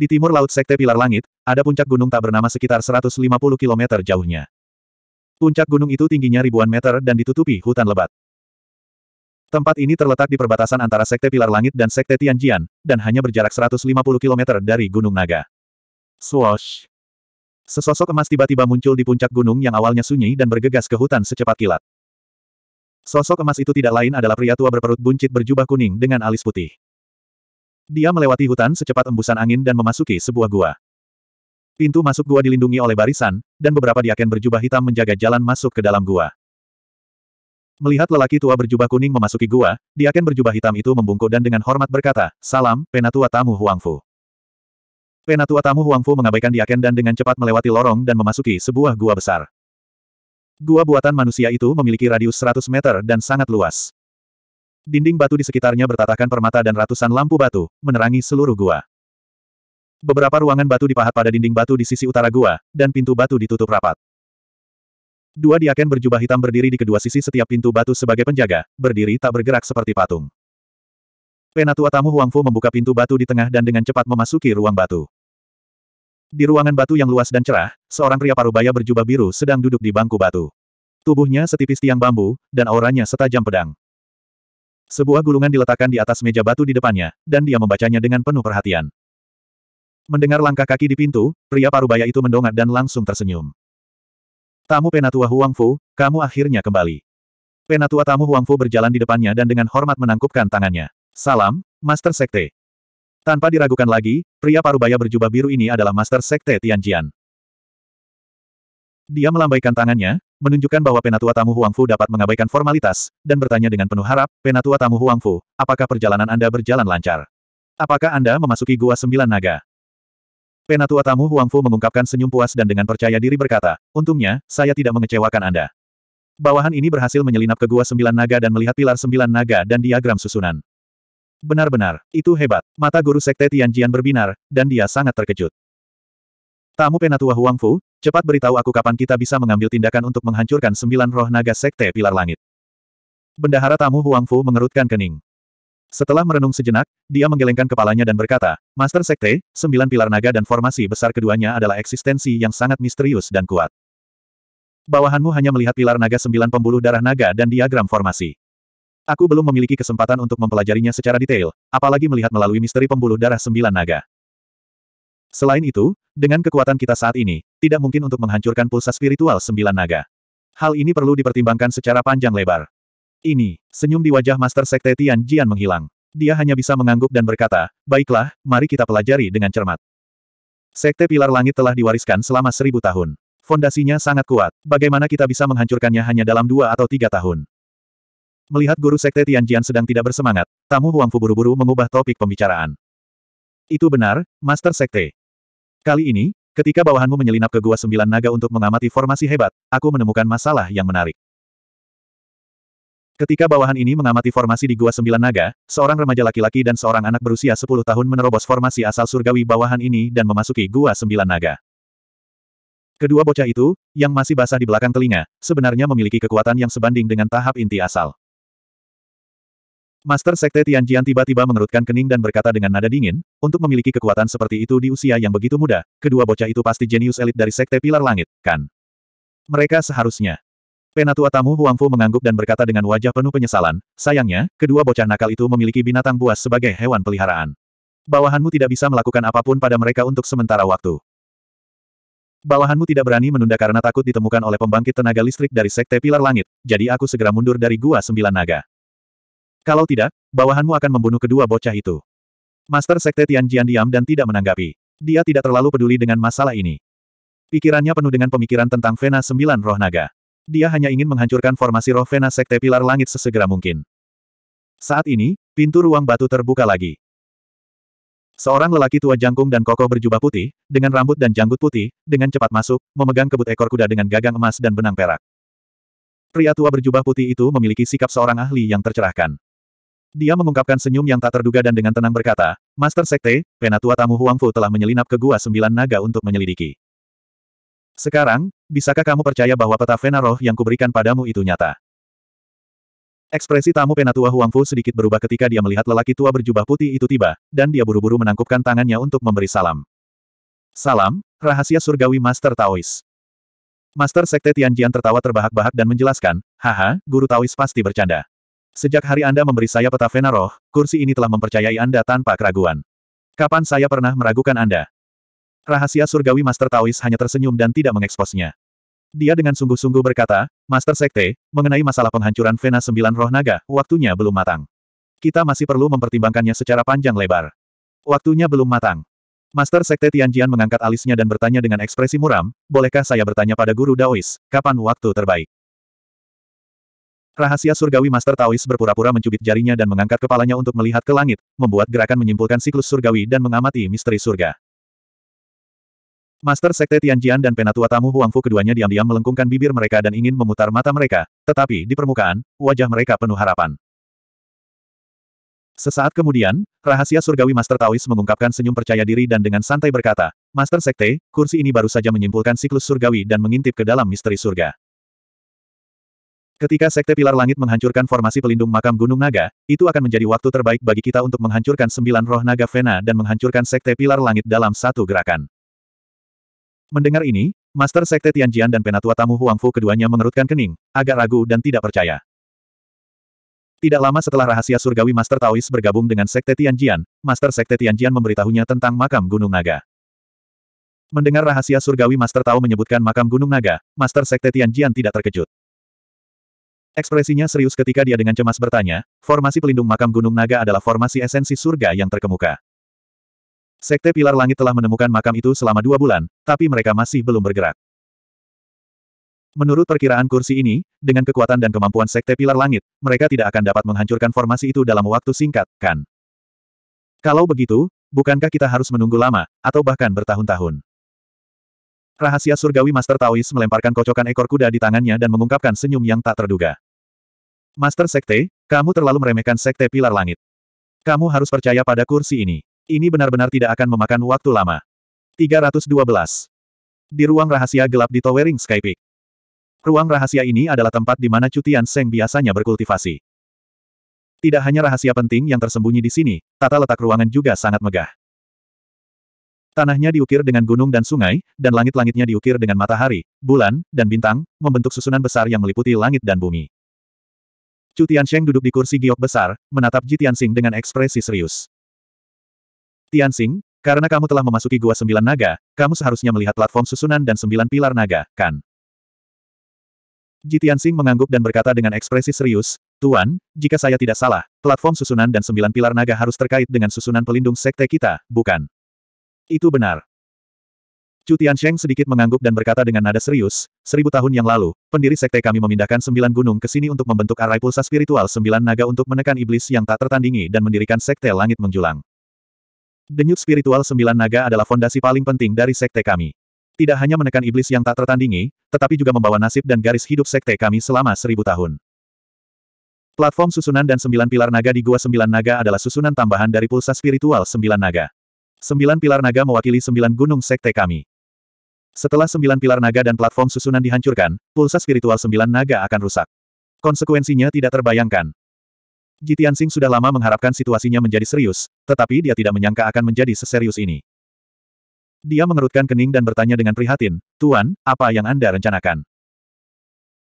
Di timur laut Sekte Pilar Langit, ada puncak gunung tak bernama sekitar 150 km jauhnya. Puncak gunung itu tingginya ribuan meter dan ditutupi hutan lebat. Tempat ini terletak di perbatasan antara Sekte Pilar Langit dan Sekte Tianjian, dan hanya berjarak 150 km dari Gunung Naga. Swoosh! Sesosok emas tiba-tiba muncul di puncak gunung yang awalnya sunyi dan bergegas ke hutan secepat kilat. Sosok emas itu tidak lain adalah pria tua berperut buncit berjubah kuning dengan alis putih. Dia melewati hutan secepat embusan angin dan memasuki sebuah gua. Pintu masuk gua dilindungi oleh barisan, dan beberapa diaken berjubah hitam menjaga jalan masuk ke dalam gua. Melihat lelaki tua berjubah kuning memasuki gua, diaken berjubah hitam itu membungkuk dan dengan hormat berkata, Salam, Penatua Tamu Huangfu. Penatua Tamu Huangfu mengabaikan diaken dan dengan cepat melewati lorong dan memasuki sebuah gua besar. Gua buatan manusia itu memiliki radius 100 meter dan sangat luas. Dinding batu di sekitarnya bertatakan permata dan ratusan lampu batu, menerangi seluruh gua. Beberapa ruangan batu dipahat pada dinding batu di sisi utara gua, dan pintu batu ditutup rapat. Dua diaken berjubah hitam berdiri di kedua sisi setiap pintu batu sebagai penjaga, berdiri tak bergerak seperti patung. Penatua tamu Huangfu membuka pintu batu di tengah dan dengan cepat memasuki ruang batu. Di ruangan batu yang luas dan cerah, seorang pria parubaya berjubah biru sedang duduk di bangku batu. Tubuhnya setipis tiang bambu, dan auranya setajam pedang. Sebuah gulungan diletakkan di atas meja batu di depannya, dan dia membacanya dengan penuh perhatian. Mendengar langkah kaki di pintu, pria parubaya itu mendongak dan langsung tersenyum. Tamu penatua Huangfu, kamu akhirnya kembali. Penatua tamu Huangfu berjalan di depannya dan dengan hormat menangkupkan tangannya. Salam, Master Sekte. Tanpa diragukan lagi, pria parubaya berjubah biru ini adalah Master Sekte Tianjian. Dia melambaikan tangannya, menunjukkan bahwa penatua tamu Huang Fu dapat mengabaikan formalitas, dan bertanya dengan penuh harap, penatua tamu Huang Fu, apakah perjalanan Anda berjalan lancar? Apakah Anda memasuki Gua Sembilan Naga? Penatua tamu Huang Fu mengungkapkan senyum puas dan dengan percaya diri berkata, untungnya, saya tidak mengecewakan Anda. Bawahan ini berhasil menyelinap ke Gua Sembilan Naga dan melihat pilar Sembilan Naga dan diagram susunan. Benar-benar, itu hebat. Mata guru sekte Tianjian berbinar, dan dia sangat terkejut. Tamu penatua Huang Fu, Cepat beritahu aku kapan kita bisa mengambil tindakan untuk menghancurkan sembilan roh naga sekte pilar langit. Bendahara tamu Huang Fu mengerutkan kening. Setelah merenung sejenak, dia menggelengkan kepalanya dan berkata, Master Sekte, sembilan pilar naga dan formasi besar keduanya adalah eksistensi yang sangat misterius dan kuat. Bawahanmu hanya melihat pilar naga sembilan pembuluh darah naga dan diagram formasi. Aku belum memiliki kesempatan untuk mempelajarinya secara detail, apalagi melihat melalui misteri pembuluh darah sembilan naga. Selain itu, dengan kekuatan kita saat ini, tidak mungkin untuk menghancurkan pulsa spiritual sembilan naga. Hal ini perlu dipertimbangkan secara panjang lebar. Ini, senyum di wajah Master Sekte Tian Jian menghilang. Dia hanya bisa mengangguk dan berkata, baiklah, mari kita pelajari dengan cermat. Sekte Pilar Langit telah diwariskan selama seribu tahun. Fondasinya sangat kuat. Bagaimana kita bisa menghancurkannya hanya dalam dua atau tiga tahun? Melihat guru Sekte Tian Jian sedang tidak bersemangat, tamu Huangfu buru-buru mengubah topik pembicaraan. Itu benar, Master Sekte. Kali ini, ketika bawahanmu menyelinap ke Gua Sembilan Naga untuk mengamati formasi hebat, aku menemukan masalah yang menarik. Ketika bawahan ini mengamati formasi di Gua Sembilan Naga, seorang remaja laki-laki dan seorang anak berusia 10 tahun menerobos formasi asal surgawi bawahan ini dan memasuki Gua Sembilan Naga. Kedua bocah itu, yang masih basah di belakang telinga, sebenarnya memiliki kekuatan yang sebanding dengan tahap inti asal. Master Sekte Tianjian tiba-tiba mengerutkan kening dan berkata dengan nada dingin, untuk memiliki kekuatan seperti itu di usia yang begitu muda, kedua bocah itu pasti jenius elit dari Sekte Pilar Langit, kan? Mereka seharusnya. Penatua tamu Huangfu mengangguk dan berkata dengan wajah penuh penyesalan, sayangnya, kedua bocah nakal itu memiliki binatang buas sebagai hewan peliharaan. Bawahanmu tidak bisa melakukan apapun pada mereka untuk sementara waktu. Bawahanmu tidak berani menunda karena takut ditemukan oleh pembangkit tenaga listrik dari Sekte Pilar Langit, jadi aku segera mundur dari Gua Sembilan Naga. Kalau tidak, bawahanmu akan membunuh kedua bocah itu. Master Sekte Tianjian diam dan tidak menanggapi. Dia tidak terlalu peduli dengan masalah ini. Pikirannya penuh dengan pemikiran tentang Vena Sembilan Roh Naga. Dia hanya ingin menghancurkan formasi roh Vena Sekte Pilar Langit sesegera mungkin. Saat ini, pintu ruang batu terbuka lagi. Seorang lelaki tua jangkung dan kokoh berjubah putih, dengan rambut dan janggut putih, dengan cepat masuk, memegang kebut ekor kuda dengan gagang emas dan benang perak. Pria tua berjubah putih itu memiliki sikap seorang ahli yang tercerahkan. Dia mengungkapkan senyum yang tak terduga dan dengan tenang berkata, Master Sekte, penatua tamu Huangfu telah menyelinap ke Gua Sembilan Naga untuk menyelidiki. Sekarang, bisakah kamu percaya bahwa peta Fenaroh yang kuberikan padamu itu nyata? Ekspresi tamu penatua Huangfu sedikit berubah ketika dia melihat lelaki tua berjubah putih itu tiba, dan dia buru-buru menangkupkan tangannya untuk memberi salam. Salam, rahasia surgawi Master Taois. Master Sekte Tianjian tertawa terbahak-bahak dan menjelaskan, haha, guru Taois pasti bercanda. Sejak hari Anda memberi saya peta Vena Roh, kursi ini telah mempercayai Anda tanpa keraguan. Kapan saya pernah meragukan Anda? Rahasia surgawi Master Taois hanya tersenyum dan tidak mengeksposnya. Dia dengan sungguh-sungguh berkata, Master Sekte, mengenai masalah penghancuran Vena Sembilan Roh Naga, waktunya belum matang. Kita masih perlu mempertimbangkannya secara panjang lebar. Waktunya belum matang. Master Sekte Tianjian mengangkat alisnya dan bertanya dengan ekspresi muram, bolehkah saya bertanya pada guru Daois, kapan waktu terbaik? Rahasia surgawi Master Taois berpura-pura mencubit jarinya dan mengangkat kepalanya untuk melihat ke langit, membuat gerakan menyimpulkan siklus surgawi dan mengamati misteri surga. Master Sekte Tianjian dan Penatua Tamu Huangfu keduanya diam-diam melengkungkan bibir mereka dan ingin memutar mata mereka, tetapi di permukaan, wajah mereka penuh harapan. Sesaat kemudian, rahasia surgawi Master Taois mengungkapkan senyum percaya diri dan dengan santai berkata, Master Sekte, kursi ini baru saja menyimpulkan siklus surgawi dan mengintip ke dalam misteri surga. Ketika Sekte Pilar Langit menghancurkan formasi pelindung makam Gunung Naga, itu akan menjadi waktu terbaik bagi kita untuk menghancurkan sembilan roh naga Vena dan menghancurkan Sekte Pilar Langit dalam satu gerakan. Mendengar ini, Master Sekte Tianjian dan Penatua Tamu Huangfu keduanya mengerutkan kening, agak ragu dan tidak percaya. Tidak lama setelah rahasia surgawi Master Taois bergabung dengan Sekte Tianjian, Master Sekte Tianjian memberitahunya tentang makam Gunung Naga. Mendengar rahasia surgawi Master Tao menyebutkan makam Gunung Naga, Master Sekte Tianjian tidak terkejut. Ekspresinya serius ketika dia dengan cemas bertanya, formasi pelindung makam Gunung Naga adalah formasi esensi surga yang terkemuka. Sekte Pilar Langit telah menemukan makam itu selama dua bulan, tapi mereka masih belum bergerak. Menurut perkiraan kursi ini, dengan kekuatan dan kemampuan Sekte Pilar Langit, mereka tidak akan dapat menghancurkan formasi itu dalam waktu singkat, kan? Kalau begitu, bukankah kita harus menunggu lama, atau bahkan bertahun-tahun? Rahasia surgawi Master Taois melemparkan kocokan ekor kuda di tangannya dan mengungkapkan senyum yang tak terduga. Master Sekte, kamu terlalu meremehkan Sekte Pilar Langit. Kamu harus percaya pada kursi ini. Ini benar-benar tidak akan memakan waktu lama. 312. Di ruang rahasia gelap di Towering Sky Peak. Ruang rahasia ini adalah tempat di mana Cutian Seng biasanya berkultivasi. Tidak hanya rahasia penting yang tersembunyi di sini, tata letak ruangan juga sangat megah. Tanahnya diukir dengan gunung dan sungai, dan langit-langitnya diukir dengan matahari, bulan, dan bintang, membentuk susunan besar yang meliputi langit dan bumi. Chu Tiansheng duduk di kursi giok besar, menatap Ji Tianxing dengan ekspresi serius. Tianxing, karena kamu telah memasuki gua sembilan naga, kamu seharusnya melihat platform susunan dan sembilan pilar naga, kan? Ji Tianxing mengangguk dan berkata dengan ekspresi serius, Tuan, jika saya tidak salah, platform susunan dan sembilan pilar naga harus terkait dengan susunan pelindung sekte kita, bukan? Itu benar. Chu Tiansheng sedikit mengangguk dan berkata dengan nada serius, seribu tahun yang lalu, pendiri sekte kami memindahkan sembilan gunung ke sini untuk membentuk arai pulsa spiritual sembilan naga untuk menekan iblis yang tak tertandingi dan mendirikan sekte langit menjulang. Denyut spiritual sembilan naga adalah fondasi paling penting dari sekte kami. Tidak hanya menekan iblis yang tak tertandingi, tetapi juga membawa nasib dan garis hidup sekte kami selama seribu tahun. Platform susunan dan sembilan pilar naga di Gua Sembilan Naga adalah susunan tambahan dari pulsa spiritual sembilan naga. Sembilan pilar naga mewakili sembilan gunung sekte kami. Setelah sembilan pilar naga dan platform susunan dihancurkan, pulsa spiritual sembilan naga akan rusak. Konsekuensinya tidak terbayangkan. Tianxing sudah lama mengharapkan situasinya menjadi serius, tetapi dia tidak menyangka akan menjadi seserius ini. Dia mengerutkan kening dan bertanya dengan prihatin, Tuan, apa yang Anda rencanakan?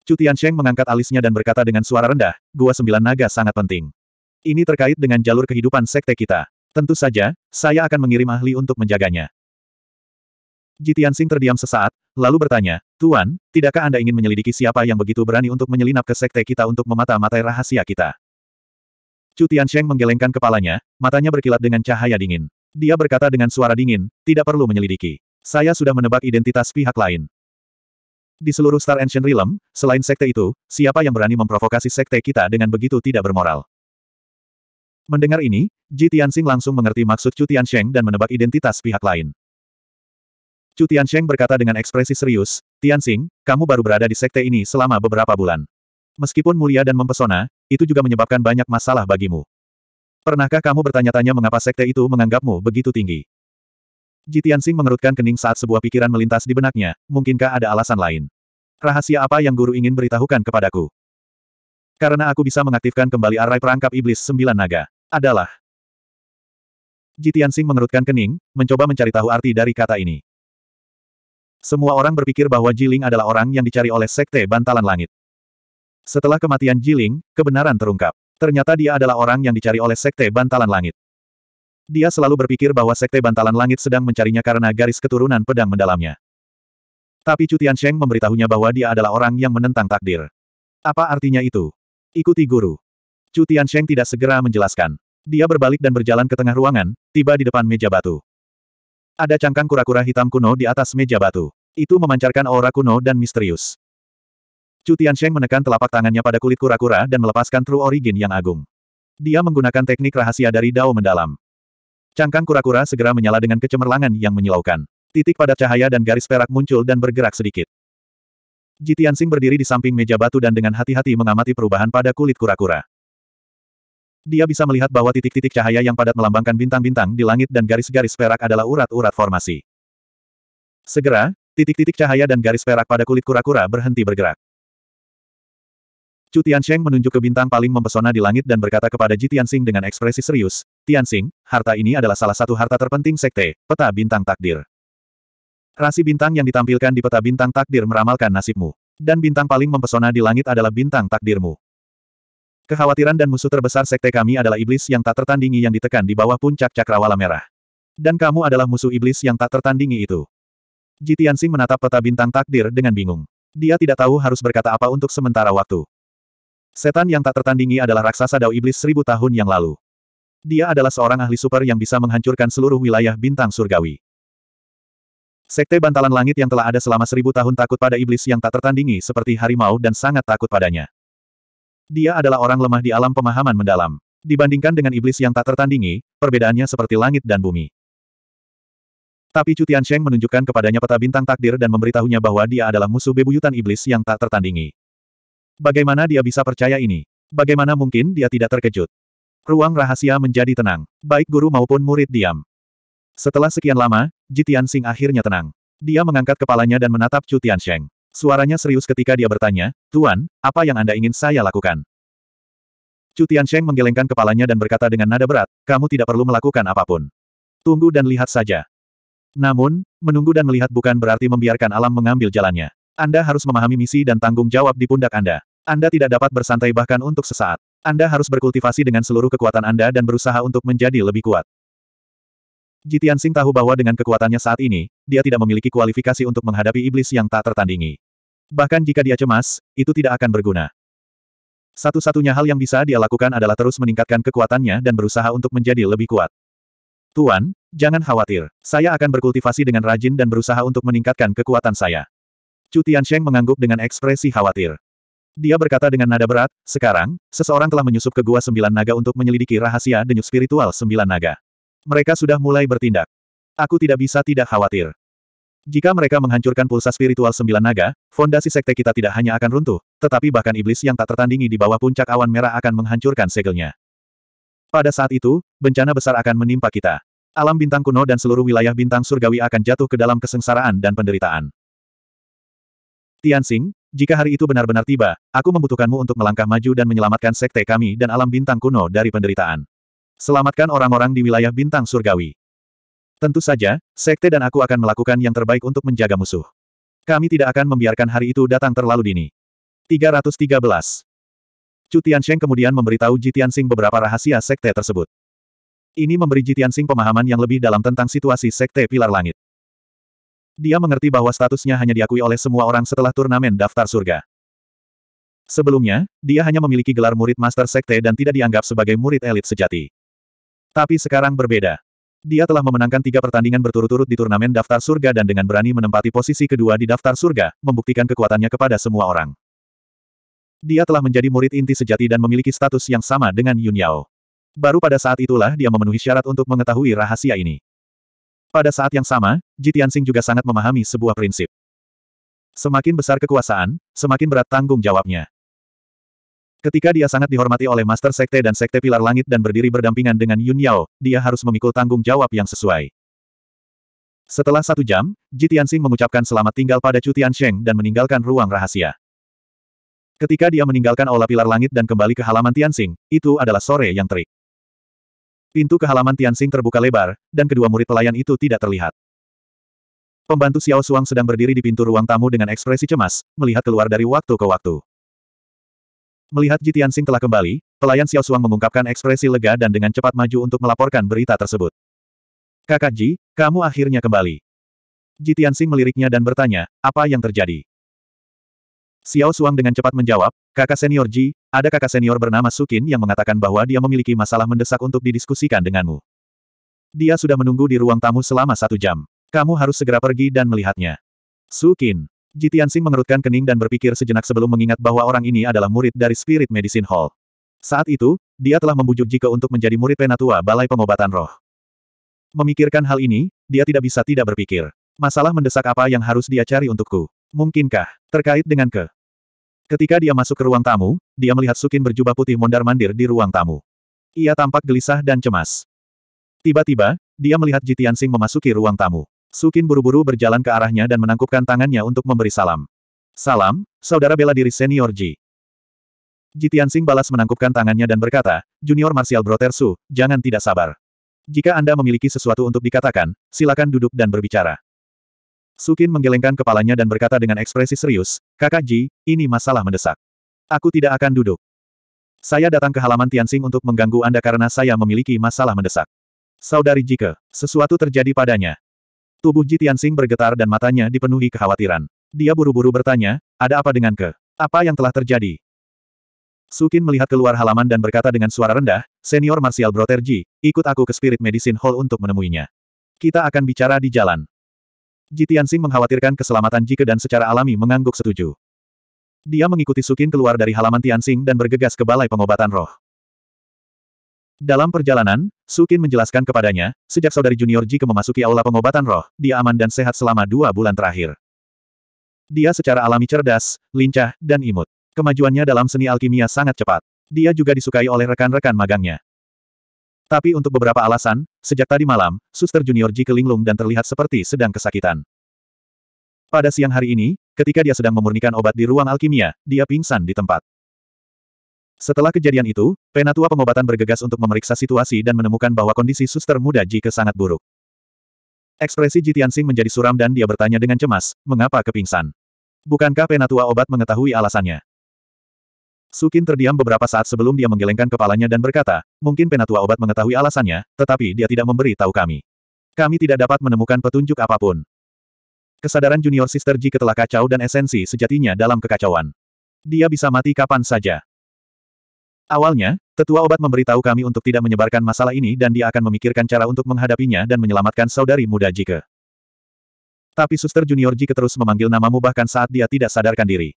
Cutian Sheng mengangkat alisnya dan berkata dengan suara rendah, Gua Sembilan Naga sangat penting. Ini terkait dengan jalur kehidupan sekte kita. Tentu saja, saya akan mengirim ahli untuk menjaganya. Jitian Sing terdiam sesaat, lalu bertanya, Tuan, tidakkah Anda ingin menyelidiki siapa yang begitu berani untuk menyelinap ke sekte kita untuk memata-matai rahasia kita? Chu Tiansheng menggelengkan kepalanya, matanya berkilat dengan cahaya dingin. Dia berkata dengan suara dingin, tidak perlu menyelidiki. Saya sudah menebak identitas pihak lain. Di seluruh Star Ancient Realm, selain sekte itu, siapa yang berani memprovokasi sekte kita dengan begitu tidak bermoral? Mendengar ini, Ji Tianxing langsung mengerti maksud Chu Tiansheng dan menebak identitas pihak lain. Chu Tiansheng berkata dengan ekspresi serius, Tianxing, kamu baru berada di sekte ini selama beberapa bulan. Meskipun mulia dan mempesona, itu juga menyebabkan banyak masalah bagimu. Pernahkah kamu bertanya-tanya mengapa sekte itu menganggapmu begitu tinggi? Ji Tianxing mengerutkan kening saat sebuah pikiran melintas di benaknya, mungkinkah ada alasan lain? Rahasia apa yang guru ingin beritahukan kepadaku? Karena aku bisa mengaktifkan kembali arai perangkap iblis sembilan naga. Adalah. Ji Tianxing mengerutkan kening, mencoba mencari tahu arti dari kata ini. Semua orang berpikir bahwa Jiling adalah orang yang dicari oleh Sekte Bantalan Langit. Setelah kematian Jiling, kebenaran terungkap. Ternyata dia adalah orang yang dicari oleh Sekte Bantalan Langit. Dia selalu berpikir bahwa Sekte Bantalan Langit sedang mencarinya karena garis keturunan pedang mendalamnya. Tapi Cutian Sheng memberitahunya bahwa dia adalah orang yang menentang takdir. Apa artinya itu? Ikuti guru. Cutian Sheng tidak segera menjelaskan. Dia berbalik dan berjalan ke tengah ruangan, tiba di depan meja batu. Ada cangkang kura-kura hitam kuno di atas meja batu. Itu memancarkan aura kuno dan misterius. Chu Tiansheng menekan telapak tangannya pada kulit kura-kura dan melepaskan True Origin yang agung. Dia menggunakan teknik rahasia dari Dao mendalam. Cangkang kura-kura segera menyala dengan kecemerlangan yang menyilaukan. Titik pada cahaya dan garis perak muncul dan bergerak sedikit. Ji Tianxing berdiri di samping meja batu dan dengan hati-hati mengamati perubahan pada kulit kura-kura. Dia bisa melihat bahwa titik-titik cahaya yang padat melambangkan bintang-bintang di langit dan garis-garis perak adalah urat-urat formasi. Segera, titik-titik cahaya dan garis perak pada kulit kura-kura berhenti bergerak. Chu Tiansheng menunjuk ke bintang paling mempesona di langit dan berkata kepada Ji Tianxing dengan ekspresi serius, Tianxing, harta ini adalah salah satu harta terpenting sekte, peta bintang takdir. Rasi bintang yang ditampilkan di peta bintang takdir meramalkan nasibmu. Dan bintang paling mempesona di langit adalah bintang takdirmu. Kekhawatiran dan musuh terbesar sekte kami adalah iblis yang tak tertandingi yang ditekan di bawah puncak cakrawala merah. Dan kamu adalah musuh iblis yang tak tertandingi itu. Jitiansing menatap peta bintang takdir dengan bingung. Dia tidak tahu harus berkata apa untuk sementara waktu. Setan yang tak tertandingi adalah raksasa dao iblis seribu tahun yang lalu. Dia adalah seorang ahli super yang bisa menghancurkan seluruh wilayah bintang surgawi. Sekte bantalan langit yang telah ada selama seribu tahun takut pada iblis yang tak tertandingi seperti harimau dan sangat takut padanya. Dia adalah orang lemah di alam pemahaman mendalam. Dibandingkan dengan iblis yang tak tertandingi, perbedaannya seperti langit dan bumi. Tapi Cutian Sheng menunjukkan kepadanya peta bintang takdir dan memberitahunya bahwa dia adalah musuh bebuyutan iblis yang tak tertandingi. Bagaimana dia bisa percaya ini? Bagaimana mungkin dia tidak terkejut? Ruang rahasia menjadi tenang, baik guru maupun murid diam. Setelah sekian lama, Jitian Sing akhirnya tenang. Dia mengangkat kepalanya dan menatap Cutian Sheng. Suaranya serius ketika dia bertanya, Tuan, apa yang Anda ingin saya lakukan? Chu Tiansheng menggelengkan kepalanya dan berkata dengan nada berat, kamu tidak perlu melakukan apapun. Tunggu dan lihat saja. Namun, menunggu dan melihat bukan berarti membiarkan alam mengambil jalannya. Anda harus memahami misi dan tanggung jawab di pundak Anda. Anda tidak dapat bersantai bahkan untuk sesaat. Anda harus berkultivasi dengan seluruh kekuatan Anda dan berusaha untuk menjadi lebih kuat. Jitian Sing tahu bahwa dengan kekuatannya saat ini, dia tidak memiliki kualifikasi untuk menghadapi iblis yang tak tertandingi. Bahkan jika dia cemas, itu tidak akan berguna. Satu-satunya hal yang bisa dia lakukan adalah terus meningkatkan kekuatannya dan berusaha untuk menjadi lebih kuat. Tuan, jangan khawatir. Saya akan berkultivasi dengan rajin dan berusaha untuk meningkatkan kekuatan saya. Chu Sheng mengangguk dengan ekspresi khawatir. Dia berkata dengan nada berat, sekarang, seseorang telah menyusup ke Gua Sembilan Naga untuk menyelidiki rahasia denyut spiritual Sembilan Naga. Mereka sudah mulai bertindak. Aku tidak bisa tidak khawatir. Jika mereka menghancurkan pulsa spiritual sembilan naga, fondasi sekte kita tidak hanya akan runtuh, tetapi bahkan iblis yang tak tertandingi di bawah puncak awan merah akan menghancurkan segelnya. Pada saat itu, bencana besar akan menimpa kita. Alam bintang kuno dan seluruh wilayah bintang surgawi akan jatuh ke dalam kesengsaraan dan penderitaan. Tianxing, jika hari itu benar-benar tiba, aku membutuhkanmu untuk melangkah maju dan menyelamatkan sekte kami dan alam bintang kuno dari penderitaan. Selamatkan orang-orang di wilayah bintang surgawi. Tentu saja, sekte dan aku akan melakukan yang terbaik untuk menjaga musuh. Kami tidak akan membiarkan hari itu datang terlalu dini. 313. Chu Tiansheng kemudian memberitahu Ji Tianxing beberapa rahasia sekte tersebut. Ini memberi Ji Tianxing pemahaman yang lebih dalam tentang situasi sekte Pilar Langit. Dia mengerti bahwa statusnya hanya diakui oleh semua orang setelah turnamen daftar surga. Sebelumnya, dia hanya memiliki gelar murid master sekte dan tidak dianggap sebagai murid elit sejati. Tapi sekarang berbeda. Dia telah memenangkan tiga pertandingan berturut-turut di turnamen daftar surga dan dengan berani menempati posisi kedua di daftar surga, membuktikan kekuatannya kepada semua orang. Dia telah menjadi murid inti sejati dan memiliki status yang sama dengan Yun Yao. Baru pada saat itulah dia memenuhi syarat untuk mengetahui rahasia ini. Pada saat yang sama, Jitian Sing juga sangat memahami sebuah prinsip. Semakin besar kekuasaan, semakin berat tanggung jawabnya. Ketika dia sangat dihormati oleh Master Sekte dan Sekte Pilar Langit dan berdiri berdampingan dengan Yun Yao, dia harus memikul tanggung jawab yang sesuai. Setelah satu jam, Ji Tianxing mengucapkan selamat tinggal pada Chu Tiansheng dan meninggalkan ruang rahasia. Ketika dia meninggalkan Aula Pilar Langit dan kembali ke halaman Tianxing, itu adalah sore yang terik. Pintu ke halaman Tianxing terbuka lebar, dan kedua murid pelayan itu tidak terlihat. Pembantu Xiao Suang sedang berdiri di pintu ruang tamu dengan ekspresi cemas, melihat keluar dari waktu ke waktu. Melihat Jitian Sing telah kembali, pelayan Xiao Suang mengungkapkan ekspresi lega dan dengan cepat maju untuk melaporkan berita tersebut. Kakak Ji, kamu akhirnya kembali. Jitian Sing meliriknya dan bertanya, apa yang terjadi? Xiao Suang dengan cepat menjawab, kakak senior Ji, ada kakak senior bernama Sukin yang mengatakan bahwa dia memiliki masalah mendesak untuk didiskusikan denganmu. Dia sudah menunggu di ruang tamu selama satu jam. Kamu harus segera pergi dan melihatnya. Sukin. Jitian Sing mengerutkan kening dan berpikir sejenak sebelum mengingat bahwa orang ini adalah murid dari Spirit Medicine Hall. Saat itu, dia telah membujuk Jiko untuk menjadi murid penatua Balai Pengobatan Roh. Memikirkan hal ini, dia tidak bisa tidak berpikir. Masalah mendesak apa yang harus dia cari untukku? Mungkinkah, terkait dengan ke? Ketika dia masuk ke ruang tamu, dia melihat Sukin berjubah putih mondar-mandir di ruang tamu. Ia tampak gelisah dan cemas. Tiba-tiba, dia melihat Jitian Sing memasuki ruang tamu. Sukin buru-buru berjalan ke arahnya dan menangkupkan tangannya untuk memberi salam. Salam, saudara bela diri senior Ji. Ji Tianxing balas menangkupkan tangannya dan berkata, Junior Martial Brother Su, jangan tidak sabar. Jika Anda memiliki sesuatu untuk dikatakan, silakan duduk dan berbicara. Sukin menggelengkan kepalanya dan berkata dengan ekspresi serius, Kakak Ji, ini masalah mendesak. Aku tidak akan duduk. Saya datang ke halaman Tianxing untuk mengganggu Anda karena saya memiliki masalah mendesak. Saudari Jike, sesuatu terjadi padanya. Tubuh Ji Tianxing bergetar dan matanya dipenuhi kekhawatiran. Dia buru-buru bertanya, ada apa dengan ke? Apa yang telah terjadi? Sukin melihat keluar halaman dan berkata dengan suara rendah, Senior Martial Brother Ji, ikut aku ke Spirit Medicine Hall untuk menemuinya. Kita akan bicara di jalan. Ji Tianxing mengkhawatirkan keselamatan Ji Ke dan secara alami mengangguk setuju. Dia mengikuti Sukin keluar dari halaman Tianxing dan bergegas ke balai pengobatan roh. Dalam perjalanan, Sukin menjelaskan kepadanya, sejak saudari junior Jike memasuki aula pengobatan roh, dia aman dan sehat selama dua bulan terakhir. Dia secara alami cerdas, lincah, dan imut. Kemajuannya dalam seni alkimia sangat cepat. Dia juga disukai oleh rekan-rekan magangnya. Tapi untuk beberapa alasan, sejak tadi malam, suster junior Ji kelinglung dan terlihat seperti sedang kesakitan. Pada siang hari ini, ketika dia sedang memurnikan obat di ruang alkimia, dia pingsan di tempat. Setelah kejadian itu, penatua pengobatan bergegas untuk memeriksa situasi dan menemukan bahwa kondisi suster muda Jike sangat buruk. Ekspresi Jitiansing menjadi suram dan dia bertanya dengan cemas, mengapa kepingsan? Bukankah penatua obat mengetahui alasannya? Sukin terdiam beberapa saat sebelum dia menggelengkan kepalanya dan berkata, mungkin penatua obat mengetahui alasannya, tetapi dia tidak memberi tahu kami. Kami tidak dapat menemukan petunjuk apapun. Kesadaran junior sister Ji telah kacau dan esensi sejatinya dalam kekacauan. Dia bisa mati kapan saja. Awalnya, tetua obat memberitahu kami untuk tidak menyebarkan masalah ini dan dia akan memikirkan cara untuk menghadapinya dan menyelamatkan saudari muda Jike. Tapi suster junior Jike terus memanggil namamu bahkan saat dia tidak sadarkan diri.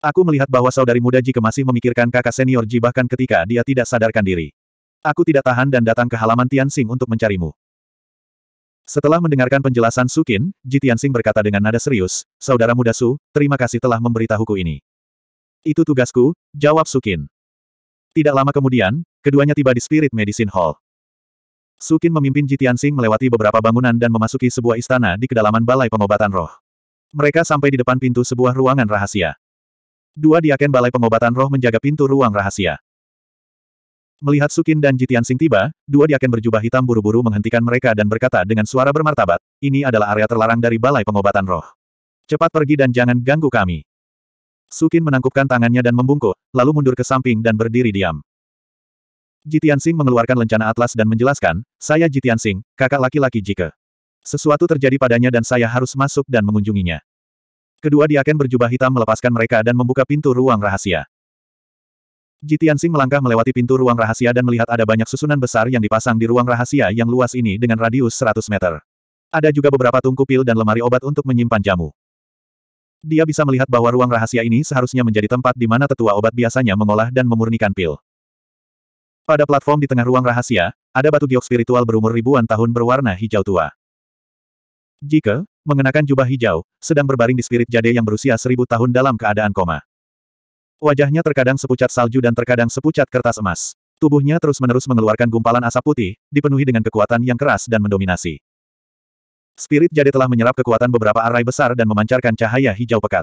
Aku melihat bahwa saudari muda Jike masih memikirkan kakak senior Ji bahkan ketika dia tidak sadarkan diri. Aku tidak tahan dan datang ke halaman Tianxing untuk mencarimu. Setelah mendengarkan penjelasan Sukin, Ji Tianxing berkata dengan nada serius, Saudara muda Su, terima kasih telah memberitahuku ini. Itu tugasku, jawab Sukin. Tidak lama kemudian, keduanya tiba di Spirit Medicine Hall. Sukin memimpin Jitian Sing melewati beberapa bangunan dan memasuki sebuah istana di kedalaman Balai Pengobatan Roh. Mereka sampai di depan pintu sebuah ruangan rahasia. Dua diaken Balai Pengobatan Roh menjaga pintu ruang rahasia. Melihat Sukin dan Jitian Sing tiba, dua diaken berjubah hitam buru-buru menghentikan mereka dan berkata dengan suara bermartabat, ini adalah area terlarang dari Balai Pengobatan Roh. Cepat pergi dan jangan ganggu kami. Sukin menangkupkan tangannya dan membungkuk, lalu mundur ke samping dan berdiri diam. Jitian Sing mengeluarkan lencana atlas dan menjelaskan, saya Jitian Sing, kakak laki-laki Jike. Sesuatu terjadi padanya dan saya harus masuk dan mengunjunginya. Kedua diaken berjubah hitam melepaskan mereka dan membuka pintu ruang rahasia. Jitian Sing melangkah melewati pintu ruang rahasia dan melihat ada banyak susunan besar yang dipasang di ruang rahasia yang luas ini dengan radius 100 meter. Ada juga beberapa tungku pil dan lemari obat untuk menyimpan jamu. Dia bisa melihat bahwa ruang rahasia ini seharusnya menjadi tempat di mana tetua obat biasanya mengolah dan memurnikan pil. Pada platform di tengah ruang rahasia, ada batu giok spiritual berumur ribuan tahun berwarna hijau tua. Jika, mengenakan jubah hijau, sedang berbaring di spirit jade yang berusia seribu tahun dalam keadaan koma. Wajahnya terkadang sepucat salju dan terkadang sepucat kertas emas. Tubuhnya terus-menerus mengeluarkan gumpalan asap putih, dipenuhi dengan kekuatan yang keras dan mendominasi. Spirit jade telah menyerap kekuatan beberapa arai besar dan memancarkan cahaya hijau pekat.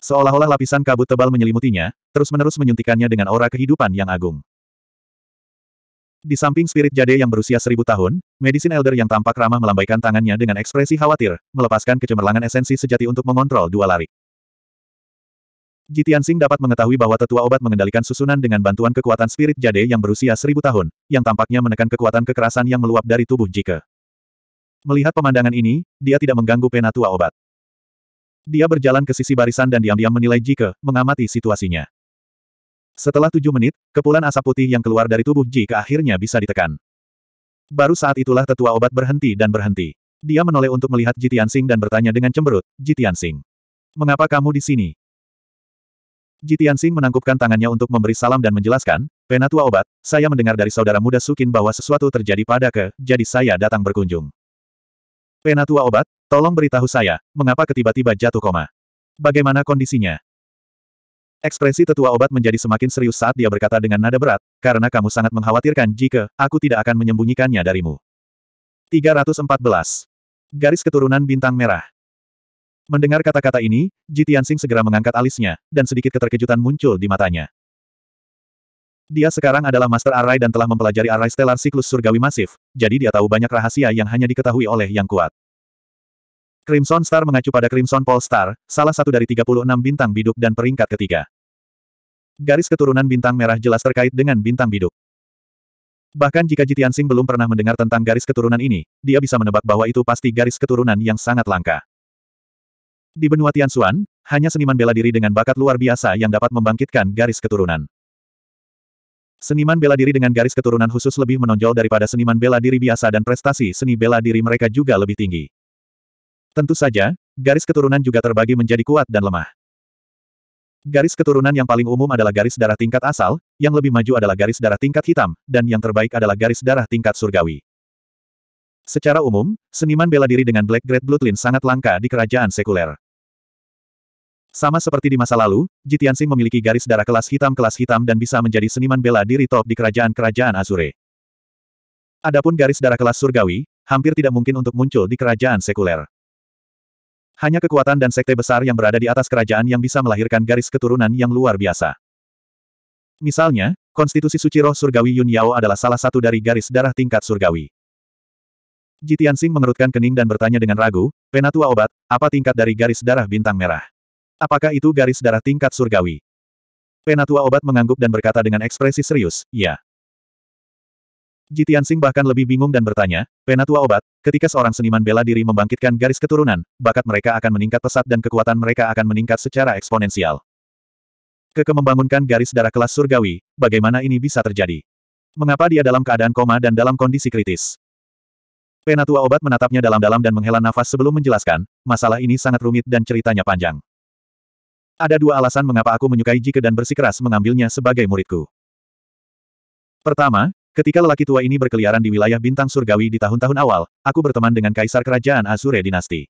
Seolah-olah lapisan kabut tebal menyelimutinya, terus-menerus menyuntikannya dengan aura kehidupan yang agung. Di samping spirit jade yang berusia seribu tahun, Medicine Elder yang tampak ramah melambaikan tangannya dengan ekspresi khawatir, melepaskan kecemerlangan esensi sejati untuk mengontrol dua lari. Jitian Singh dapat mengetahui bahwa tetua obat mengendalikan susunan dengan bantuan kekuatan spirit jade yang berusia seribu tahun, yang tampaknya menekan kekuatan kekerasan yang meluap dari tubuh Jike. Melihat pemandangan ini, dia tidak mengganggu penatua obat. Dia berjalan ke sisi barisan dan diam-diam menilai Jike, mengamati situasinya. Setelah tujuh menit, kepulan asap putih yang keluar dari tubuh Ji Ke akhirnya bisa ditekan. Baru saat itulah tetua obat berhenti dan berhenti. Dia menoleh untuk melihat Jitian Sing dan bertanya dengan cemberut, Jitian Sing. Mengapa kamu di sini? Jitian Sing menangkupkan tangannya untuk memberi salam dan menjelaskan, Penatua obat, saya mendengar dari saudara muda Sukin bahwa sesuatu terjadi pada ke, jadi saya datang berkunjung. Penatua obat, tolong beritahu saya, mengapa ketiba-tiba jatuh koma? Bagaimana kondisinya? Ekspresi tetua obat menjadi semakin serius saat dia berkata dengan nada berat, karena kamu sangat mengkhawatirkan jika aku tidak akan menyembunyikannya darimu. 314. Garis keturunan bintang merah. Mendengar kata-kata ini, Jitian Jitiansing segera mengangkat alisnya, dan sedikit keterkejutan muncul di matanya. Dia sekarang adalah Master Array dan telah mempelajari Array Stellar Siklus Surgawi Masif, jadi dia tahu banyak rahasia yang hanya diketahui oleh yang kuat. Crimson Star mengacu pada Crimson Pole Star, salah satu dari 36 bintang biduk dan peringkat ketiga. Garis keturunan bintang merah jelas terkait dengan bintang biduk. Bahkan jika Jitian Sing belum pernah mendengar tentang garis keturunan ini, dia bisa menebak bahwa itu pasti garis keturunan yang sangat langka. Di benua Tian Xuan, hanya seniman bela diri dengan bakat luar biasa yang dapat membangkitkan garis keturunan. Seniman bela diri dengan garis keturunan khusus lebih menonjol daripada seniman bela diri biasa dan prestasi seni bela diri mereka juga lebih tinggi. Tentu saja, garis keturunan juga terbagi menjadi kuat dan lemah. Garis keturunan yang paling umum adalah garis darah tingkat asal, yang lebih maju adalah garis darah tingkat hitam, dan yang terbaik adalah garis darah tingkat surgawi. Secara umum, seniman bela diri dengan Black Great Bloodline sangat langka di kerajaan sekuler. Sama seperti di masa lalu, Jitiansing memiliki garis darah kelas hitam kelas hitam dan bisa menjadi seniman bela diri top di kerajaan-kerajaan Azure. Adapun garis darah kelas surgawi, hampir tidak mungkin untuk muncul di kerajaan sekuler. Hanya kekuatan dan sekte besar yang berada di atas kerajaan yang bisa melahirkan garis keturunan yang luar biasa. Misalnya, konstitusi suci roh surgawi Yun Yao adalah salah satu dari garis darah tingkat surgawi. Jitiansing mengerutkan kening dan bertanya dengan ragu, Penatua Obat, apa tingkat dari garis darah bintang merah? Apakah itu garis darah tingkat surgawi? Penatua obat mengangguk dan berkata dengan ekspresi serius, ya. Jitian Singh bahkan lebih bingung dan bertanya, Penatua obat, ketika seorang seniman bela diri membangkitkan garis keturunan, bakat mereka akan meningkat pesat dan kekuatan mereka akan meningkat secara eksponensial. Keke garis darah kelas surgawi, bagaimana ini bisa terjadi? Mengapa dia dalam keadaan koma dan dalam kondisi kritis? Penatua obat menatapnya dalam-dalam dan menghela nafas sebelum menjelaskan, masalah ini sangat rumit dan ceritanya panjang. Ada dua alasan mengapa aku menyukai Jike dan bersikeras mengambilnya sebagai muridku. Pertama, ketika lelaki tua ini berkeliaran di wilayah bintang surgawi di tahun-tahun awal, aku berteman dengan kaisar kerajaan Azure Dinasti.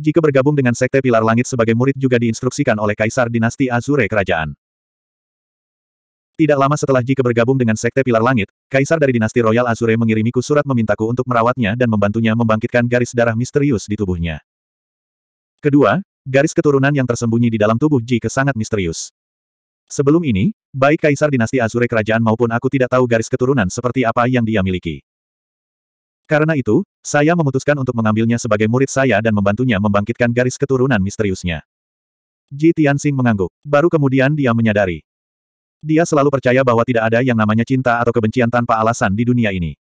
Jika bergabung dengan Sekte Pilar Langit sebagai murid juga diinstruksikan oleh kaisar dinasti Azure Kerajaan. Tidak lama setelah Jika bergabung dengan Sekte Pilar Langit, Kaisar dari dinasti Royal Azure mengirimiku surat memintaku untuk merawatnya dan membantunya membangkitkan garis darah misterius di tubuhnya. Kedua, Garis keturunan yang tersembunyi di dalam tubuh Ji Ke sangat misterius. Sebelum ini, baik Kaisar Dinasti Azure Kerajaan maupun aku tidak tahu garis keturunan seperti apa yang dia miliki. Karena itu, saya memutuskan untuk mengambilnya sebagai murid saya dan membantunya membangkitkan garis keturunan misteriusnya. Ji Tianxing mengangguk. Baru kemudian dia menyadari. Dia selalu percaya bahwa tidak ada yang namanya cinta atau kebencian tanpa alasan di dunia ini.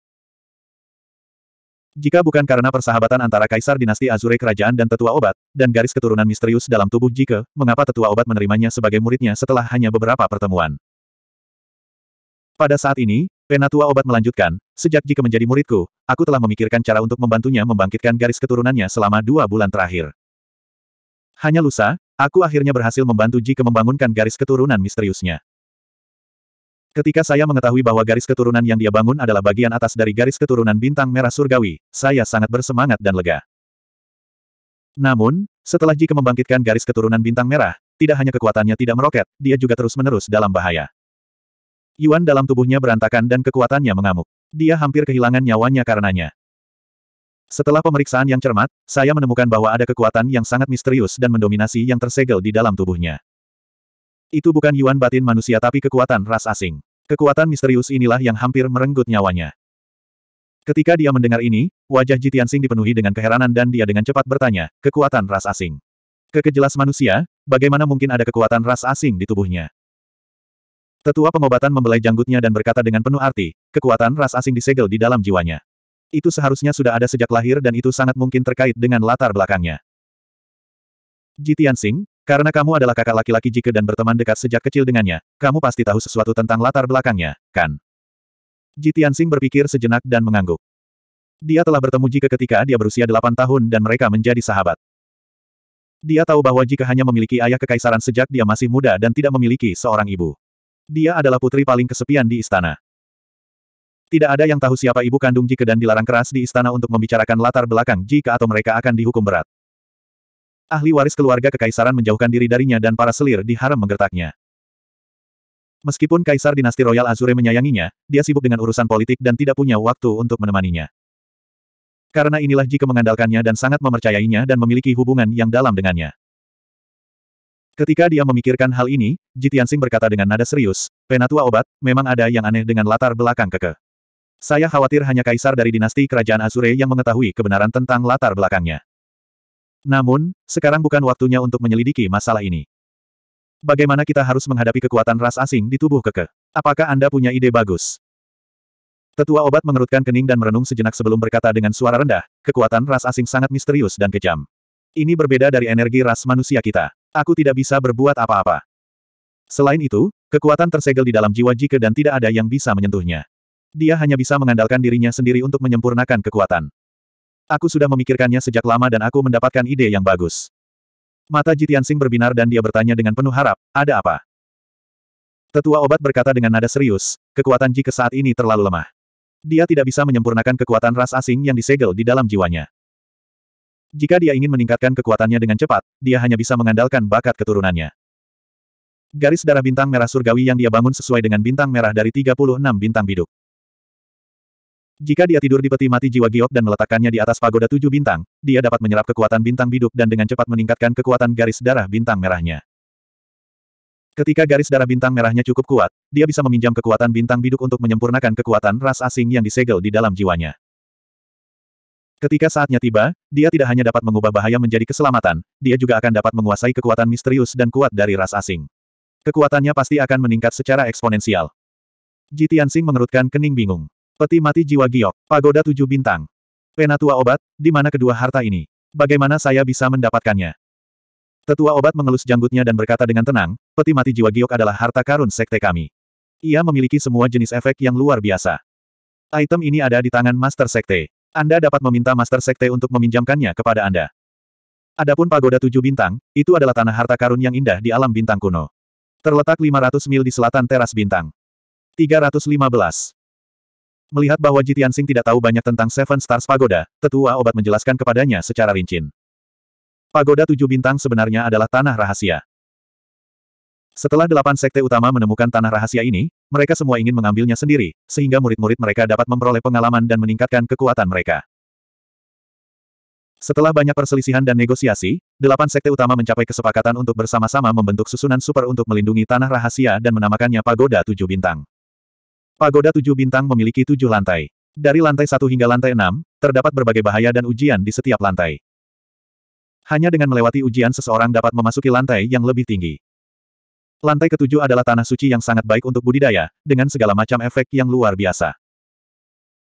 Jika bukan karena persahabatan antara Kaisar Dinasti Azure Kerajaan dan Tetua Obat, dan garis keturunan misterius dalam tubuh Jike, mengapa Tetua Obat menerimanya sebagai muridnya setelah hanya beberapa pertemuan? Pada saat ini, Penatua Obat melanjutkan, sejak Jike menjadi muridku, aku telah memikirkan cara untuk membantunya membangkitkan garis keturunannya selama dua bulan terakhir. Hanya lusa, aku akhirnya berhasil membantu Jike membangunkan garis keturunan misteriusnya. Ketika saya mengetahui bahwa garis keturunan yang dia bangun adalah bagian atas dari garis keturunan bintang merah surgawi, saya sangat bersemangat dan lega. Namun, setelah Jike membangkitkan garis keturunan bintang merah, tidak hanya kekuatannya tidak meroket, dia juga terus-menerus dalam bahaya. Yuan dalam tubuhnya berantakan dan kekuatannya mengamuk. Dia hampir kehilangan nyawanya karenanya. Setelah pemeriksaan yang cermat, saya menemukan bahwa ada kekuatan yang sangat misterius dan mendominasi yang tersegel di dalam tubuhnya. Itu bukan Yuan batin manusia tapi kekuatan ras asing. Kekuatan misterius inilah yang hampir merenggut nyawanya. Ketika dia mendengar ini, wajah Jitian Sing dipenuhi dengan keheranan dan dia dengan cepat bertanya, kekuatan ras asing. Kekejelas manusia, bagaimana mungkin ada kekuatan ras asing di tubuhnya? Tetua pengobatan membelai janggutnya dan berkata dengan penuh arti, kekuatan ras asing disegel di dalam jiwanya. Itu seharusnya sudah ada sejak lahir dan itu sangat mungkin terkait dengan latar belakangnya. Jitian Sing, karena kamu adalah kakak laki-laki Jike dan berteman dekat sejak kecil dengannya, kamu pasti tahu sesuatu tentang latar belakangnya, kan? Ji Tianxing berpikir sejenak dan mengangguk. Dia telah bertemu Jike ketika dia berusia 8 tahun dan mereka menjadi sahabat. Dia tahu bahwa Jike hanya memiliki ayah kekaisaran sejak dia masih muda dan tidak memiliki seorang ibu. Dia adalah putri paling kesepian di istana. Tidak ada yang tahu siapa ibu kandung Jike dan dilarang keras di istana untuk membicarakan latar belakang Jike atau mereka akan dihukum berat. Ahli waris keluarga kekaisaran menjauhkan diri darinya dan para selir di harem menggertaknya. Meskipun kaisar dinasti Royal Azure menyayanginya, dia sibuk dengan urusan politik dan tidak punya waktu untuk menemaninya. Karena inilah Jike mengandalkannya dan sangat mempercayainya dan memiliki hubungan yang dalam dengannya. Ketika dia memikirkan hal ini, Jitiansing berkata dengan nada serius, Penatua obat, memang ada yang aneh dengan latar belakang keke. Saya khawatir hanya kaisar dari dinasti kerajaan Azure yang mengetahui kebenaran tentang latar belakangnya. Namun, sekarang bukan waktunya untuk menyelidiki masalah ini. Bagaimana kita harus menghadapi kekuatan ras asing di tubuh keke? Apakah Anda punya ide bagus? Tetua obat mengerutkan kening dan merenung sejenak sebelum berkata dengan suara rendah, kekuatan ras asing sangat misterius dan kejam. Ini berbeda dari energi ras manusia kita. Aku tidak bisa berbuat apa-apa. Selain itu, kekuatan tersegel di dalam jiwa Jike dan tidak ada yang bisa menyentuhnya. Dia hanya bisa mengandalkan dirinya sendiri untuk menyempurnakan kekuatan. Aku sudah memikirkannya sejak lama dan aku mendapatkan ide yang bagus. Mata Jitian Jitiansing berbinar dan dia bertanya dengan penuh harap, ada apa? Tetua obat berkata dengan nada serius, kekuatan Ji ke saat ini terlalu lemah. Dia tidak bisa menyempurnakan kekuatan ras asing yang disegel di dalam jiwanya. Jika dia ingin meningkatkan kekuatannya dengan cepat, dia hanya bisa mengandalkan bakat keturunannya. Garis darah bintang merah surgawi yang dia bangun sesuai dengan bintang merah dari 36 bintang biduk. Jika dia tidur di peti mati jiwa giok dan meletakkannya di atas pagoda tujuh bintang, dia dapat menyerap kekuatan bintang biduk dan dengan cepat meningkatkan kekuatan garis darah bintang merahnya. Ketika garis darah bintang merahnya cukup kuat, dia bisa meminjam kekuatan bintang biduk untuk menyempurnakan kekuatan ras asing yang disegel di dalam jiwanya. Ketika saatnya tiba, dia tidak hanya dapat mengubah bahaya menjadi keselamatan, dia juga akan dapat menguasai kekuatan misterius dan kuat dari ras asing. Kekuatannya pasti akan meningkat secara eksponensial. Jitian Sing mengerutkan kening bingung. Peti mati jiwa giok, pagoda tujuh bintang. Penatua obat, di mana kedua harta ini? Bagaimana saya bisa mendapatkannya? Tetua obat mengelus janggutnya dan berkata dengan tenang, peti mati jiwa giok adalah harta karun sekte kami. Ia memiliki semua jenis efek yang luar biasa. Item ini ada di tangan Master Sekte. Anda dapat meminta Master Sekte untuk meminjamkannya kepada Anda. Adapun pagoda tujuh bintang, itu adalah tanah harta karun yang indah di alam bintang kuno. Terletak 500 mil di selatan teras bintang. 315. Melihat bahwa Jitian Sing tidak tahu banyak tentang Seven Stars Pagoda, tetua obat menjelaskan kepadanya secara rinci. Pagoda tujuh bintang sebenarnya adalah tanah rahasia. Setelah delapan sekte utama menemukan tanah rahasia ini, mereka semua ingin mengambilnya sendiri, sehingga murid-murid mereka dapat memperoleh pengalaman dan meningkatkan kekuatan mereka. Setelah banyak perselisihan dan negosiasi, delapan sekte utama mencapai kesepakatan untuk bersama-sama membentuk susunan super untuk melindungi tanah rahasia dan menamakannya Pagoda Tujuh Bintang. Pagoda tujuh bintang memiliki tujuh lantai. Dari lantai satu hingga lantai enam, terdapat berbagai bahaya dan ujian di setiap lantai. Hanya dengan melewati ujian seseorang dapat memasuki lantai yang lebih tinggi. Lantai ketujuh adalah tanah suci yang sangat baik untuk budidaya, dengan segala macam efek yang luar biasa.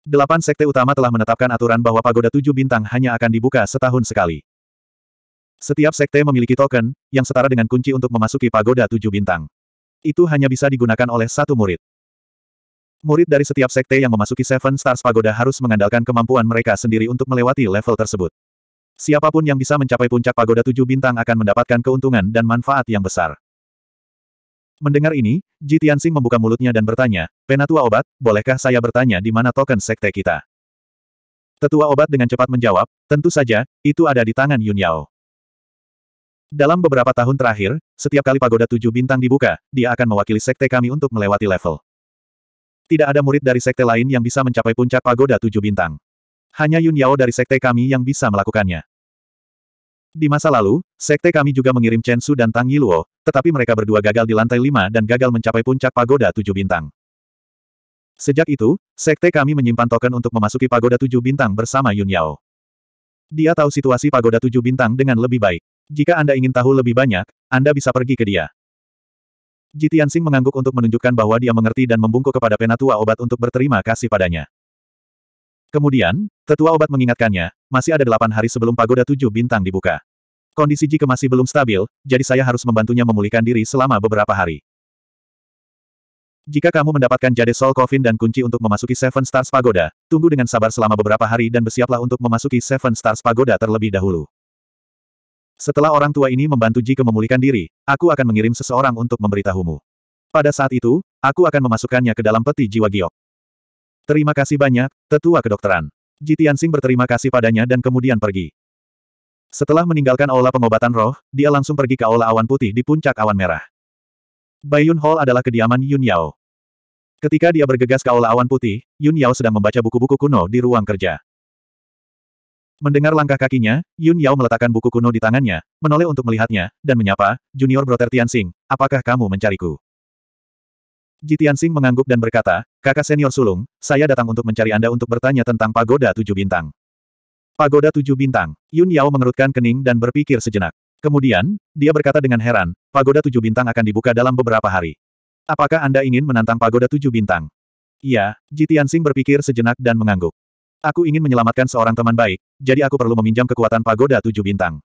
Delapan sekte utama telah menetapkan aturan bahwa pagoda tujuh bintang hanya akan dibuka setahun sekali. Setiap sekte memiliki token, yang setara dengan kunci untuk memasuki pagoda tujuh bintang. Itu hanya bisa digunakan oleh satu murid. Murid dari setiap sekte yang memasuki Seven Stars Pagoda harus mengandalkan kemampuan mereka sendiri untuk melewati level tersebut. Siapapun yang bisa mencapai puncak Pagoda Tujuh Bintang akan mendapatkan keuntungan dan manfaat yang besar. Mendengar ini, Ji Tianxing membuka mulutnya dan bertanya, Penatua Obat, bolehkah saya bertanya di mana token sekte kita? Tetua obat dengan cepat menjawab, tentu saja, itu ada di tangan Yun Yao. Dalam beberapa tahun terakhir, setiap kali pagoda tujuh bintang dibuka, dia akan mewakili sekte kami untuk melewati level. Tidak ada murid dari sekte lain yang bisa mencapai puncak pagoda tujuh bintang. Hanya Yun Yao dari sekte kami yang bisa melakukannya. Di masa lalu, sekte kami juga mengirim Chen Su dan Tang Yiluo, tetapi mereka berdua gagal di lantai lima dan gagal mencapai puncak pagoda tujuh bintang. Sejak itu, sekte kami menyimpan token untuk memasuki pagoda tujuh bintang bersama Yun Yao. Dia tahu situasi pagoda tujuh bintang dengan lebih baik. Jika Anda ingin tahu lebih banyak, Anda bisa pergi ke dia. Jitian Sing mengangguk untuk menunjukkan bahwa dia mengerti dan membungkuk kepada penatua obat untuk berterima kasih padanya. Kemudian, tetua obat mengingatkannya, masih ada delapan hari sebelum pagoda tujuh bintang dibuka. Kondisi Jike masih belum stabil, jadi saya harus membantunya memulihkan diri selama beberapa hari. Jika kamu mendapatkan jade soul coffin dan kunci untuk memasuki Seven Stars Pagoda, tunggu dengan sabar selama beberapa hari dan bersiaplah untuk memasuki Seven Stars Pagoda terlebih dahulu. Setelah orang tua ini membantu Jike memulihkan diri, aku akan mengirim seseorang untuk memberitahumu. Pada saat itu, aku akan memasukkannya ke dalam peti jiwa giok. Terima kasih banyak, tetua kedokteran. Ji Tianxing berterima kasih padanya dan kemudian pergi. Setelah meninggalkan aula pengobatan roh, dia langsung pergi ke aula awan putih di puncak awan merah. Bayun Hall adalah kediaman Yun Yao. Ketika dia bergegas ke aula awan putih, Yun Yao sedang membaca buku-buku kuno di ruang kerja. Mendengar langkah kakinya, Yun Yao meletakkan buku kuno di tangannya, menoleh untuk melihatnya, dan menyapa, Junior Brother Tianxing, apakah kamu mencariku? Ji Tianxing mengangguk dan berkata, kakak senior sulung, saya datang untuk mencari Anda untuk bertanya tentang Pagoda Tujuh Bintang. Pagoda Tujuh Bintang, Yun Yao mengerutkan kening dan berpikir sejenak. Kemudian, dia berkata dengan heran, Pagoda Tujuh Bintang akan dibuka dalam beberapa hari. Apakah Anda ingin menantang Pagoda Tujuh Bintang? Iya, Ji Tianxing berpikir sejenak dan mengangguk. Aku ingin menyelamatkan seorang teman baik, jadi aku perlu meminjam kekuatan pagoda tujuh bintang.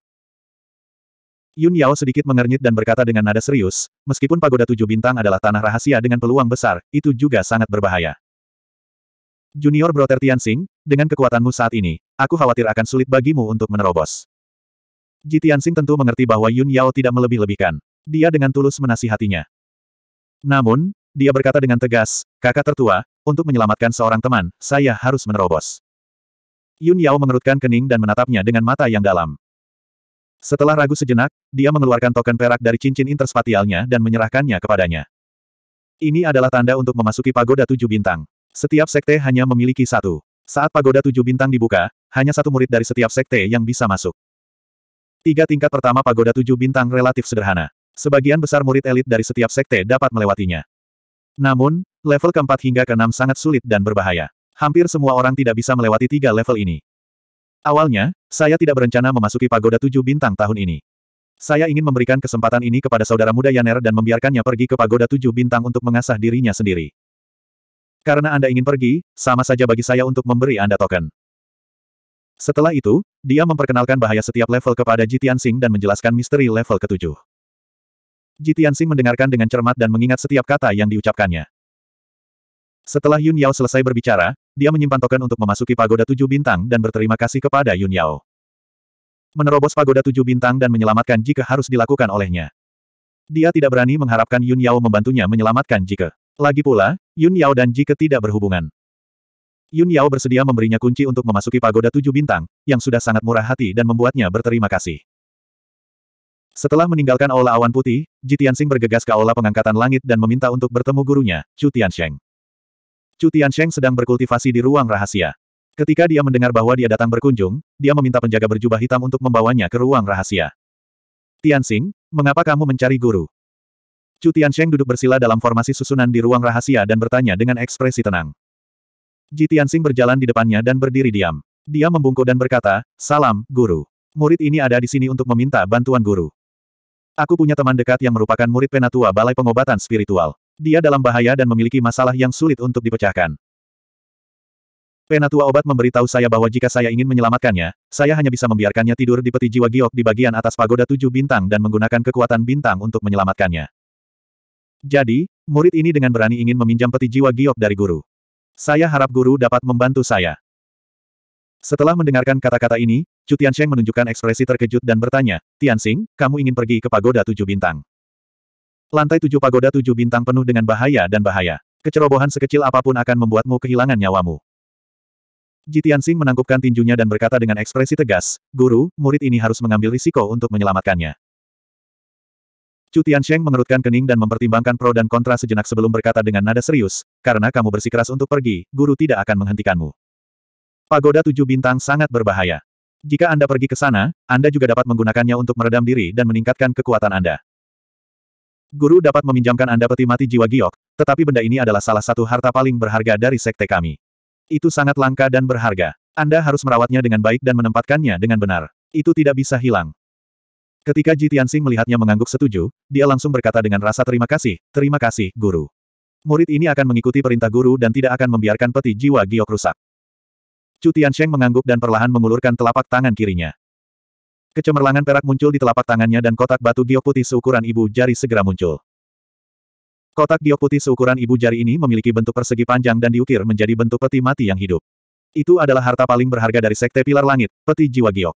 Yun Yao sedikit mengernyit dan berkata dengan nada serius, meskipun pagoda tujuh bintang adalah tanah rahasia dengan peluang besar, itu juga sangat berbahaya. Junior Broter Tianxing, dengan kekuatanmu saat ini, aku khawatir akan sulit bagimu untuk menerobos. Ji Tianxing tentu mengerti bahwa Yun Yao tidak melebih-lebihkan. Dia dengan tulus menasihatinya. Namun, dia berkata dengan tegas, kakak tertua, untuk menyelamatkan seorang teman, saya harus menerobos. Yun Yao mengerutkan kening dan menatapnya dengan mata yang dalam. Setelah ragu sejenak, dia mengeluarkan token perak dari cincin interspatialnya dan menyerahkannya kepadanya. Ini adalah tanda untuk memasuki pagoda tujuh bintang. Setiap sekte hanya memiliki satu. Saat pagoda tujuh bintang dibuka, hanya satu murid dari setiap sekte yang bisa masuk. Tiga tingkat pertama pagoda tujuh bintang relatif sederhana. Sebagian besar murid elit dari setiap sekte dapat melewatinya. Namun, level keempat hingga keenam sangat sulit dan berbahaya. Hampir semua orang tidak bisa melewati tiga level ini. Awalnya, saya tidak berencana memasuki pagoda tujuh bintang tahun ini. Saya ingin memberikan kesempatan ini kepada saudara muda Yaner dan membiarkannya pergi ke pagoda tujuh bintang untuk mengasah dirinya sendiri. Karena Anda ingin pergi, sama saja bagi saya untuk memberi Anda token. Setelah itu, dia memperkenalkan bahaya setiap level kepada Jitian Singh dan menjelaskan misteri level ketujuh. Jitian Singh mendengarkan dengan cermat dan mengingat setiap kata yang diucapkannya. Setelah Yun Yao selesai berbicara, dia menyimpan token untuk memasuki pagoda tujuh bintang dan berterima kasih kepada Yun Yao. Menerobos pagoda tujuh bintang dan menyelamatkan jika harus dilakukan olehnya. Dia tidak berani mengharapkan Yun Yao membantunya menyelamatkan jika. Lagi pula, Yun Yao dan jika tidak berhubungan. Yun Yao bersedia memberinya kunci untuk memasuki pagoda tujuh bintang, yang sudah sangat murah hati dan membuatnya berterima kasih. Setelah meninggalkan aula awan putih, Ji Tianxing bergegas ke aula pengangkatan langit dan meminta untuk bertemu gurunya, Chu Tiansheng. Chu Tiansheng sedang berkultivasi di ruang rahasia. Ketika dia mendengar bahwa dia datang berkunjung, dia meminta penjaga berjubah hitam untuk membawanya ke ruang rahasia. Tianxing, mengapa kamu mencari guru? Chu Tiansheng duduk bersila dalam formasi susunan di ruang rahasia dan bertanya dengan ekspresi tenang. Ji Tianxing berjalan di depannya dan berdiri diam. Dia membungkuk dan berkata, Salam, guru. Murid ini ada di sini untuk meminta bantuan guru. Aku punya teman dekat yang merupakan murid penatua Balai Pengobatan Spiritual. Dia dalam bahaya dan memiliki masalah yang sulit untuk dipecahkan. Penatua obat memberitahu saya bahwa jika saya ingin menyelamatkannya, saya hanya bisa membiarkannya tidur di peti jiwa giok di bagian atas pagoda tujuh bintang dan menggunakan kekuatan bintang untuk menyelamatkannya. Jadi, murid ini dengan berani ingin meminjam peti jiwa giok dari guru. Saya harap guru dapat membantu saya. Setelah mendengarkan kata-kata ini, Cutian Sheng menunjukkan ekspresi terkejut dan bertanya, Tianxing, kamu ingin pergi ke pagoda tujuh bintang. Lantai tujuh pagoda tujuh bintang penuh dengan bahaya dan bahaya. Kecerobohan sekecil apapun akan membuatmu kehilangan nyawamu. Jitiansing menangkupkan tinjunya dan berkata dengan ekspresi tegas, Guru, murid ini harus mengambil risiko untuk menyelamatkannya. Chu Tiansheng mengerutkan kening dan mempertimbangkan pro dan kontra sejenak sebelum berkata dengan nada serius, karena kamu bersikeras untuk pergi, guru tidak akan menghentikanmu. Pagoda tujuh bintang sangat berbahaya. Jika Anda pergi ke sana, Anda juga dapat menggunakannya untuk meredam diri dan meningkatkan kekuatan Anda. Guru dapat meminjamkan Anda peti mati jiwa giok, tetapi benda ini adalah salah satu harta paling berharga dari sekte kami. Itu sangat langka dan berharga. Anda harus merawatnya dengan baik dan menempatkannya dengan benar. Itu tidak bisa hilang. Ketika Ji Tianxing melihatnya mengangguk setuju, dia langsung berkata dengan rasa terima kasih, terima kasih, guru. Murid ini akan mengikuti perintah guru dan tidak akan membiarkan peti jiwa giok rusak. Chu Tiansheng mengangguk dan perlahan mengulurkan telapak tangan kirinya. Kecemerlangan perak muncul di telapak tangannya dan kotak batu giok putih seukuran ibu jari segera muncul. Kotak giok putih seukuran ibu jari ini memiliki bentuk persegi panjang dan diukir menjadi bentuk peti mati yang hidup. Itu adalah harta paling berharga dari Sekte Pilar Langit, peti jiwa giok.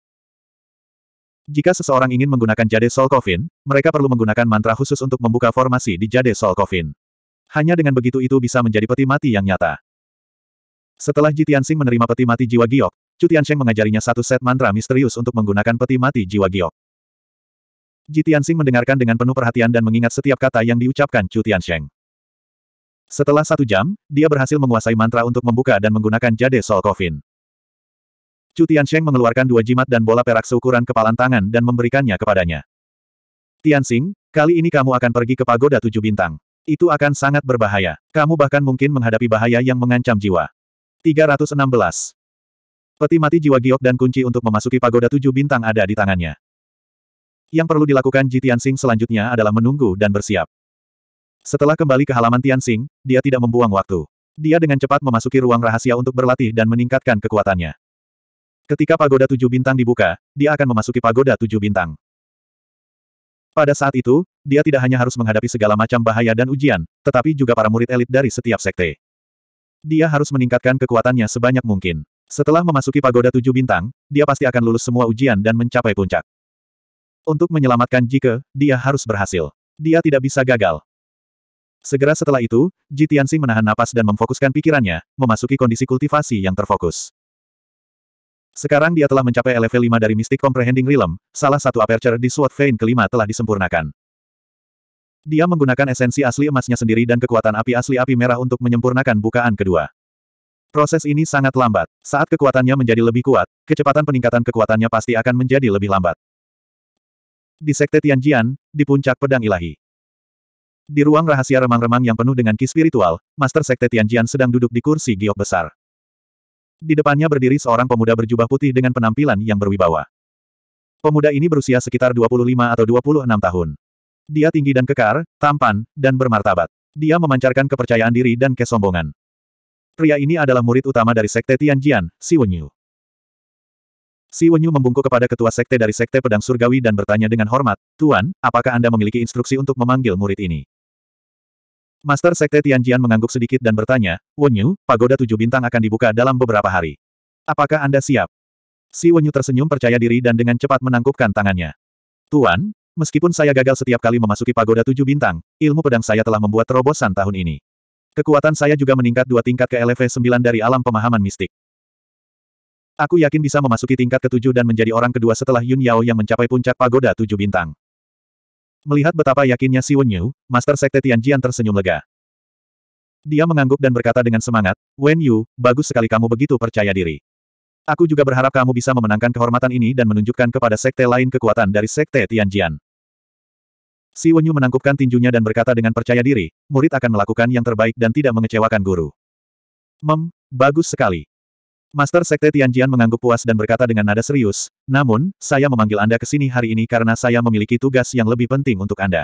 Jika seseorang ingin menggunakan jade soul coffin, mereka perlu menggunakan mantra khusus untuk membuka formasi di jade soul coffin. Hanya dengan begitu itu bisa menjadi peti mati yang nyata. Setelah Jitian Sing menerima peti mati jiwa giok, Cuti Sheng mengajarinya satu set mantra misterius untuk menggunakan peti mati jiwa giok. Jitian Sing mendengarkan dengan penuh perhatian dan mengingat setiap kata yang diucapkan Cuti Sheng. Setelah satu jam, dia berhasil menguasai mantra untuk membuka dan menggunakan jade Sol Coffin. Cutian Sheng mengeluarkan dua jimat dan bola perak seukuran kepalan tangan dan memberikannya kepadanya. Tianxing, kali ini kamu akan pergi ke pagoda tujuh bintang. Itu akan sangat berbahaya. Kamu bahkan mungkin menghadapi bahaya yang mengancam jiwa. 316. Peti mati jiwa giok dan kunci untuk memasuki pagoda tujuh bintang ada di tangannya. Yang perlu dilakukan Ji Tianxing selanjutnya adalah menunggu dan bersiap. Setelah kembali ke halaman Tianxing, dia tidak membuang waktu. Dia dengan cepat memasuki ruang rahasia untuk berlatih dan meningkatkan kekuatannya. Ketika pagoda tujuh bintang dibuka, dia akan memasuki pagoda tujuh bintang. Pada saat itu, dia tidak hanya harus menghadapi segala macam bahaya dan ujian, tetapi juga para murid elit dari setiap sekte. Dia harus meningkatkan kekuatannya sebanyak mungkin. Setelah memasuki pagoda tujuh bintang, dia pasti akan lulus semua ujian dan mencapai puncak. Untuk menyelamatkan Jike, dia harus berhasil. Dia tidak bisa gagal. Segera setelah itu, Ji Tianxing menahan napas dan memfokuskan pikirannya, memasuki kondisi kultivasi yang terfokus. Sekarang dia telah mencapai level 5 dari Mystic Comprehending Realm, salah satu aperture di Sword Vein kelima telah disempurnakan. Dia menggunakan esensi asli emasnya sendiri dan kekuatan api asli api merah untuk menyempurnakan bukaan kedua. Proses ini sangat lambat. Saat kekuatannya menjadi lebih kuat, kecepatan peningkatan kekuatannya pasti akan menjadi lebih lambat. Di Sekte Tianjian, di puncak pedang ilahi. Di ruang rahasia remang-remang yang penuh dengan ki spiritual, Master Sekte Tianjian sedang duduk di kursi giok besar. Di depannya berdiri seorang pemuda berjubah putih dengan penampilan yang berwibawa. Pemuda ini berusia sekitar 25 atau 26 tahun. Dia tinggi dan kekar, tampan, dan bermartabat. Dia memancarkan kepercayaan diri dan kesombongan. Pria ini adalah murid utama dari Sekte Tianjian, Si Wenyu. Si Wenyu membungkuk kepada ketua sekte dari Sekte Pedang Surgawi dan bertanya dengan hormat, Tuan, apakah Anda memiliki instruksi untuk memanggil murid ini? Master Sekte Tianjian mengangguk sedikit dan bertanya, Wenyu, pagoda tujuh bintang akan dibuka dalam beberapa hari. Apakah Anda siap? Si Wenyu tersenyum percaya diri dan dengan cepat menangkupkan tangannya. Tuan, meskipun saya gagal setiap kali memasuki pagoda tujuh bintang, ilmu pedang saya telah membuat terobosan tahun ini. Kekuatan saya juga meningkat dua tingkat ke LV9 dari alam pemahaman mistik. Aku yakin bisa memasuki tingkat ketujuh dan menjadi orang kedua setelah Yun Yao yang mencapai puncak pagoda tujuh bintang. Melihat betapa yakinnya Si Wen Yu, Master Sekte Tianjian tersenyum lega. Dia mengangguk dan berkata dengan semangat, Wen Yu, bagus sekali kamu begitu percaya diri. Aku juga berharap kamu bisa memenangkan kehormatan ini dan menunjukkan kepada sekte lain kekuatan dari Sekte Tianjian. Si Wenyu menangkupkan tinjunya dan berkata dengan percaya diri, murid akan melakukan yang terbaik dan tidak mengecewakan guru. Mem, bagus sekali. Master Sekte Tianjian mengangguk puas dan berkata dengan nada serius, namun, saya memanggil Anda ke sini hari ini karena saya memiliki tugas yang lebih penting untuk Anda.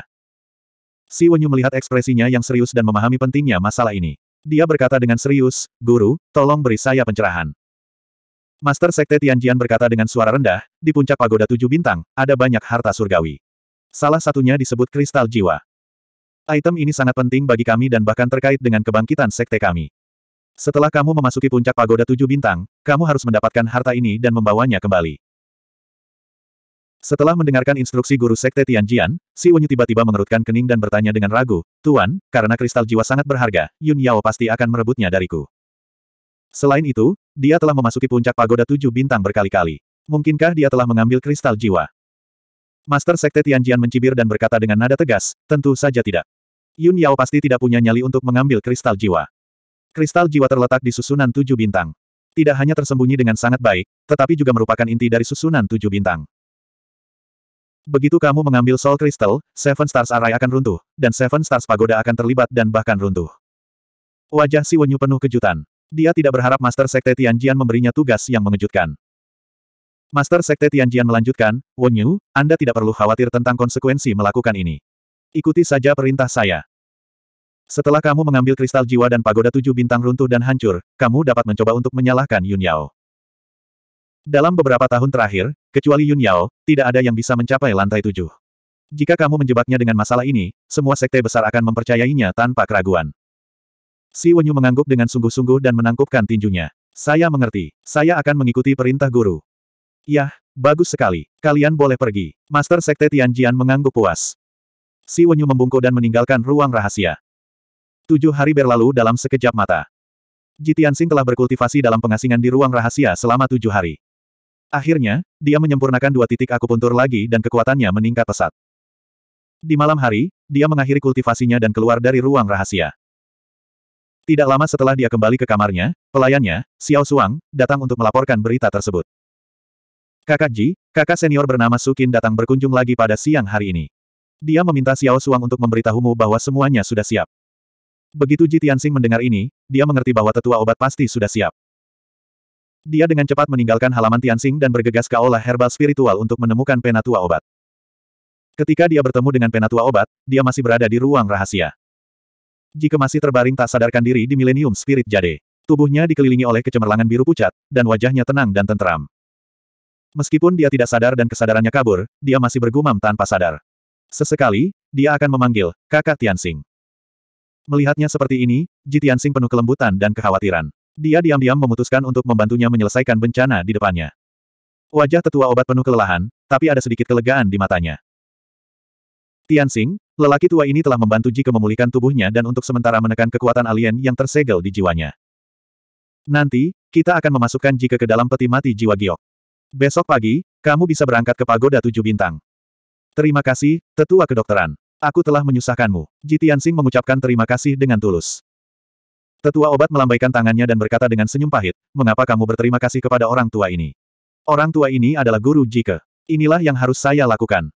Si Wenyu melihat ekspresinya yang serius dan memahami pentingnya masalah ini. Dia berkata dengan serius, Guru, tolong beri saya pencerahan. Master Sekte Tianjian berkata dengan suara rendah, di puncak pagoda tujuh bintang, ada banyak harta surgawi. Salah satunya disebut kristal jiwa. Item ini sangat penting bagi kami dan bahkan terkait dengan kebangkitan sekte kami. Setelah kamu memasuki puncak pagoda tujuh bintang, kamu harus mendapatkan harta ini dan membawanya kembali. Setelah mendengarkan instruksi guru sekte Tianjian, Si Wenyu tiba-tiba mengerutkan kening dan bertanya dengan ragu, Tuan, karena kristal jiwa sangat berharga, Yun Yao pasti akan merebutnya dariku. Selain itu, dia telah memasuki puncak pagoda tujuh bintang berkali-kali. Mungkinkah dia telah mengambil kristal jiwa? Master Sekte Tianjian mencibir dan berkata dengan nada tegas, tentu saja tidak. Yun Yao pasti tidak punya nyali untuk mengambil kristal jiwa. Kristal jiwa terletak di susunan tujuh bintang. Tidak hanya tersembunyi dengan sangat baik, tetapi juga merupakan inti dari susunan tujuh bintang. Begitu kamu mengambil Soul Crystal, Seven Stars Array akan runtuh, dan Seven Stars Pagoda akan terlibat dan bahkan runtuh. Wajah si Wenyu penuh kejutan. Dia tidak berharap Master Sekte Tianjian memberinya tugas yang mengejutkan. Master Sekte Tianjian melanjutkan, Wonyu, Anda tidak perlu khawatir tentang konsekuensi melakukan ini. Ikuti saja perintah saya. Setelah kamu mengambil kristal jiwa dan pagoda tujuh bintang runtuh dan hancur, kamu dapat mencoba untuk menyalahkan Yun Yao. Dalam beberapa tahun terakhir, kecuali Yun Yao, tidak ada yang bisa mencapai lantai tujuh. Jika kamu menjebaknya dengan masalah ini, semua sekte besar akan mempercayainya tanpa keraguan. Si Wenyu mengangguk dengan sungguh-sungguh dan menangkupkan tinjunya. Saya mengerti. Saya akan mengikuti perintah guru. Yah, bagus sekali. Kalian boleh pergi. Master Sekte Tianjian mengangguk puas. Si Wenyu membungkuk dan meninggalkan ruang rahasia. Tujuh hari berlalu dalam sekejap mata. Jitiansing telah berkultivasi dalam pengasingan di ruang rahasia selama tujuh hari. Akhirnya, dia menyempurnakan dua titik akupuntur lagi dan kekuatannya meningkat pesat. Di malam hari, dia mengakhiri kultivasinya dan keluar dari ruang rahasia. Tidak lama setelah dia kembali ke kamarnya, pelayannya, Xiao Suang, datang untuk melaporkan berita tersebut. Kakak Ji, kakak senior bernama Sukin datang berkunjung lagi pada siang hari ini. Dia meminta Xiao Suang untuk memberitahumu bahwa semuanya sudah siap. Begitu Ji Tianxing mendengar ini, dia mengerti bahwa tetua obat pasti sudah siap. Dia dengan cepat meninggalkan halaman Tianxing dan bergegas ke aula herbal spiritual untuk menemukan penatua obat. Ketika dia bertemu dengan penatua obat, dia masih berada di ruang rahasia. Jika masih terbaring tak sadarkan diri di Millennium Spirit Jade. Tubuhnya dikelilingi oleh kecemerlangan biru pucat, dan wajahnya tenang dan tentram. Meskipun dia tidak sadar dan kesadarannya kabur, dia masih bergumam tanpa sadar. Sesekali, dia akan memanggil, kakak Tianxing. Melihatnya seperti ini, Ji Tianxing penuh kelembutan dan kekhawatiran. Dia diam-diam memutuskan untuk membantunya menyelesaikan bencana di depannya. Wajah tetua obat penuh kelelahan, tapi ada sedikit kelegaan di matanya. Tianxing, lelaki tua ini telah membantu Ji memulihkan tubuhnya dan untuk sementara menekan kekuatan alien yang tersegel di jiwanya. Nanti, kita akan memasukkan Ji ke dalam peti mati jiwa giok. Besok pagi, kamu bisa berangkat ke Pagoda Tujuh Bintang. Terima kasih, Tetua Kedokteran. Aku telah menyusahkanmu. Jitian Sing mengucapkan terima kasih dengan tulus. Tetua obat melambaikan tangannya dan berkata dengan senyum pahit, mengapa kamu berterima kasih kepada orang tua ini? Orang tua ini adalah guru Jike. Inilah yang harus saya lakukan.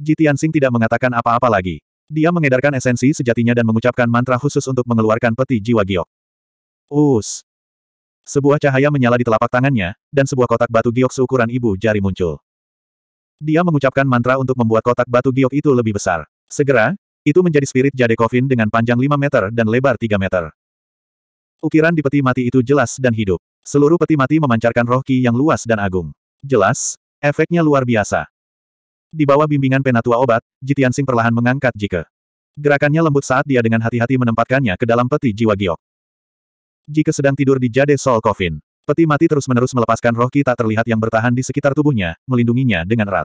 Jitian Sing tidak mengatakan apa-apa lagi. Dia mengedarkan esensi sejatinya dan mengucapkan mantra khusus untuk mengeluarkan peti jiwa giok. Us. Sebuah cahaya menyala di telapak tangannya, dan sebuah kotak batu giok seukuran ibu jari muncul. Dia mengucapkan mantra untuk membuat kotak batu giok itu lebih besar. Segera, itu menjadi spirit jade kofin dengan panjang 5 meter dan lebar 3 meter. Ukiran di peti mati itu jelas dan hidup. Seluruh peti mati memancarkan roh ki yang luas dan agung. Jelas, efeknya luar biasa. Di bawah bimbingan penatua obat, Jitian Jitiansing perlahan mengangkat Jike. Gerakannya lembut saat dia dengan hati-hati menempatkannya ke dalam peti jiwa giok. Jika sedang tidur di jade Soul Coffin, peti mati terus-menerus melepaskan roh kita terlihat yang bertahan di sekitar tubuhnya, melindunginya dengan erat.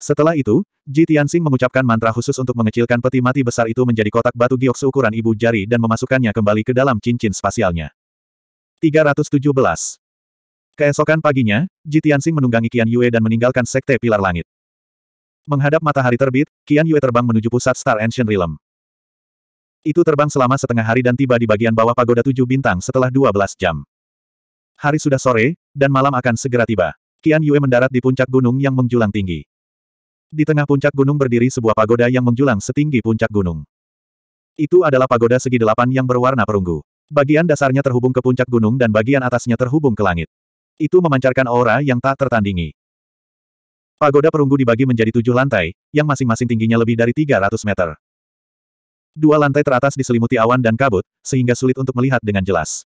Setelah itu, Ji Tianxing mengucapkan mantra khusus untuk mengecilkan peti mati besar itu menjadi kotak batu giok seukuran ibu jari dan memasukkannya kembali ke dalam cincin spasialnya. 317. Keesokan paginya, Ji Tianxing menunggangi Qian Yue dan meninggalkan Sekte Pilar Langit. Menghadap matahari terbit, Qian Yue terbang menuju pusat Star Ancient Realm. Itu terbang selama setengah hari dan tiba di bagian bawah pagoda tujuh bintang setelah 12 jam. Hari sudah sore, dan malam akan segera tiba. Qian Yue mendarat di puncak gunung yang menjulang tinggi. Di tengah puncak gunung berdiri sebuah pagoda yang menjulang setinggi puncak gunung. Itu adalah pagoda segi delapan yang berwarna perunggu. Bagian dasarnya terhubung ke puncak gunung dan bagian atasnya terhubung ke langit. Itu memancarkan aura yang tak tertandingi. Pagoda perunggu dibagi menjadi tujuh lantai, yang masing-masing tingginya lebih dari 300 meter. Dua lantai teratas diselimuti awan dan kabut, sehingga sulit untuk melihat dengan jelas.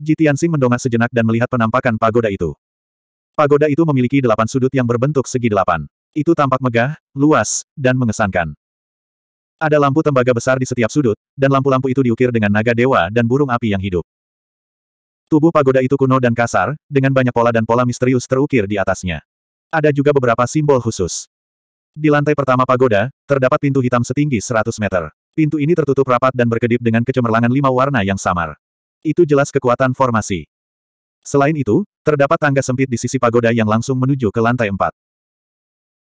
Jitiansing mendongak sejenak dan melihat penampakan pagoda itu. Pagoda itu memiliki delapan sudut yang berbentuk segi delapan. Itu tampak megah, luas, dan mengesankan. Ada lampu tembaga besar di setiap sudut, dan lampu-lampu itu diukir dengan naga dewa dan burung api yang hidup. Tubuh pagoda itu kuno dan kasar, dengan banyak pola dan pola misterius terukir di atasnya. Ada juga beberapa simbol khusus. Di lantai pertama pagoda, terdapat pintu hitam setinggi 100 meter. Pintu ini tertutup rapat dan berkedip dengan kecemerlangan lima warna yang samar. Itu jelas kekuatan formasi. Selain itu, terdapat tangga sempit di sisi pagoda yang langsung menuju ke lantai empat.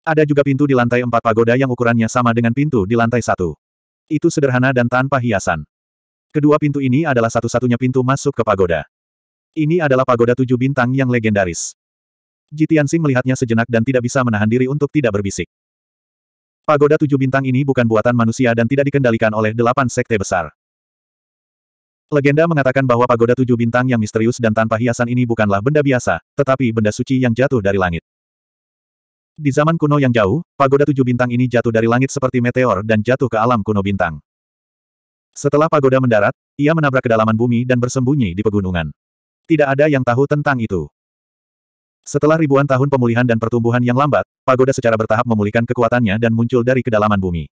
Ada juga pintu di lantai empat pagoda yang ukurannya sama dengan pintu di lantai satu. Itu sederhana dan tanpa hiasan. Kedua pintu ini adalah satu-satunya pintu masuk ke pagoda. Ini adalah pagoda tujuh bintang yang legendaris. Sing melihatnya sejenak dan tidak bisa menahan diri untuk tidak berbisik. Pagoda tujuh bintang ini bukan buatan manusia dan tidak dikendalikan oleh delapan sekte besar. Legenda mengatakan bahwa pagoda tujuh bintang yang misterius dan tanpa hiasan ini bukanlah benda biasa, tetapi benda suci yang jatuh dari langit. Di zaman kuno yang jauh, pagoda tujuh bintang ini jatuh dari langit seperti meteor dan jatuh ke alam kuno bintang. Setelah pagoda mendarat, ia menabrak kedalaman bumi dan bersembunyi di pegunungan. Tidak ada yang tahu tentang itu. Setelah ribuan tahun pemulihan dan pertumbuhan yang lambat, pagoda secara bertahap memulihkan kekuatannya dan muncul dari kedalaman bumi.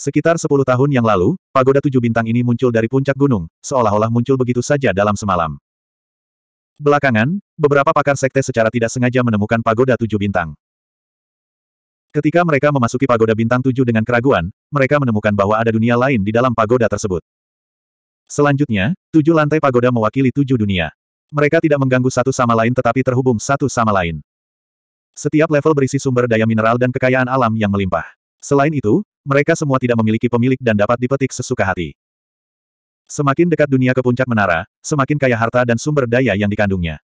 Sekitar sepuluh tahun yang lalu, pagoda tujuh bintang ini muncul dari puncak gunung, seolah-olah muncul begitu saja dalam semalam. Belakangan, beberapa pakar sekte secara tidak sengaja menemukan pagoda tujuh bintang. Ketika mereka memasuki pagoda bintang tujuh dengan keraguan, mereka menemukan bahwa ada dunia lain di dalam pagoda tersebut. Selanjutnya, tujuh lantai pagoda mewakili tujuh dunia. Mereka tidak mengganggu satu sama lain tetapi terhubung satu sama lain. Setiap level berisi sumber daya mineral dan kekayaan alam yang melimpah. Selain itu, mereka semua tidak memiliki pemilik dan dapat dipetik sesuka hati. Semakin dekat dunia ke puncak menara, semakin kaya harta dan sumber daya yang dikandungnya.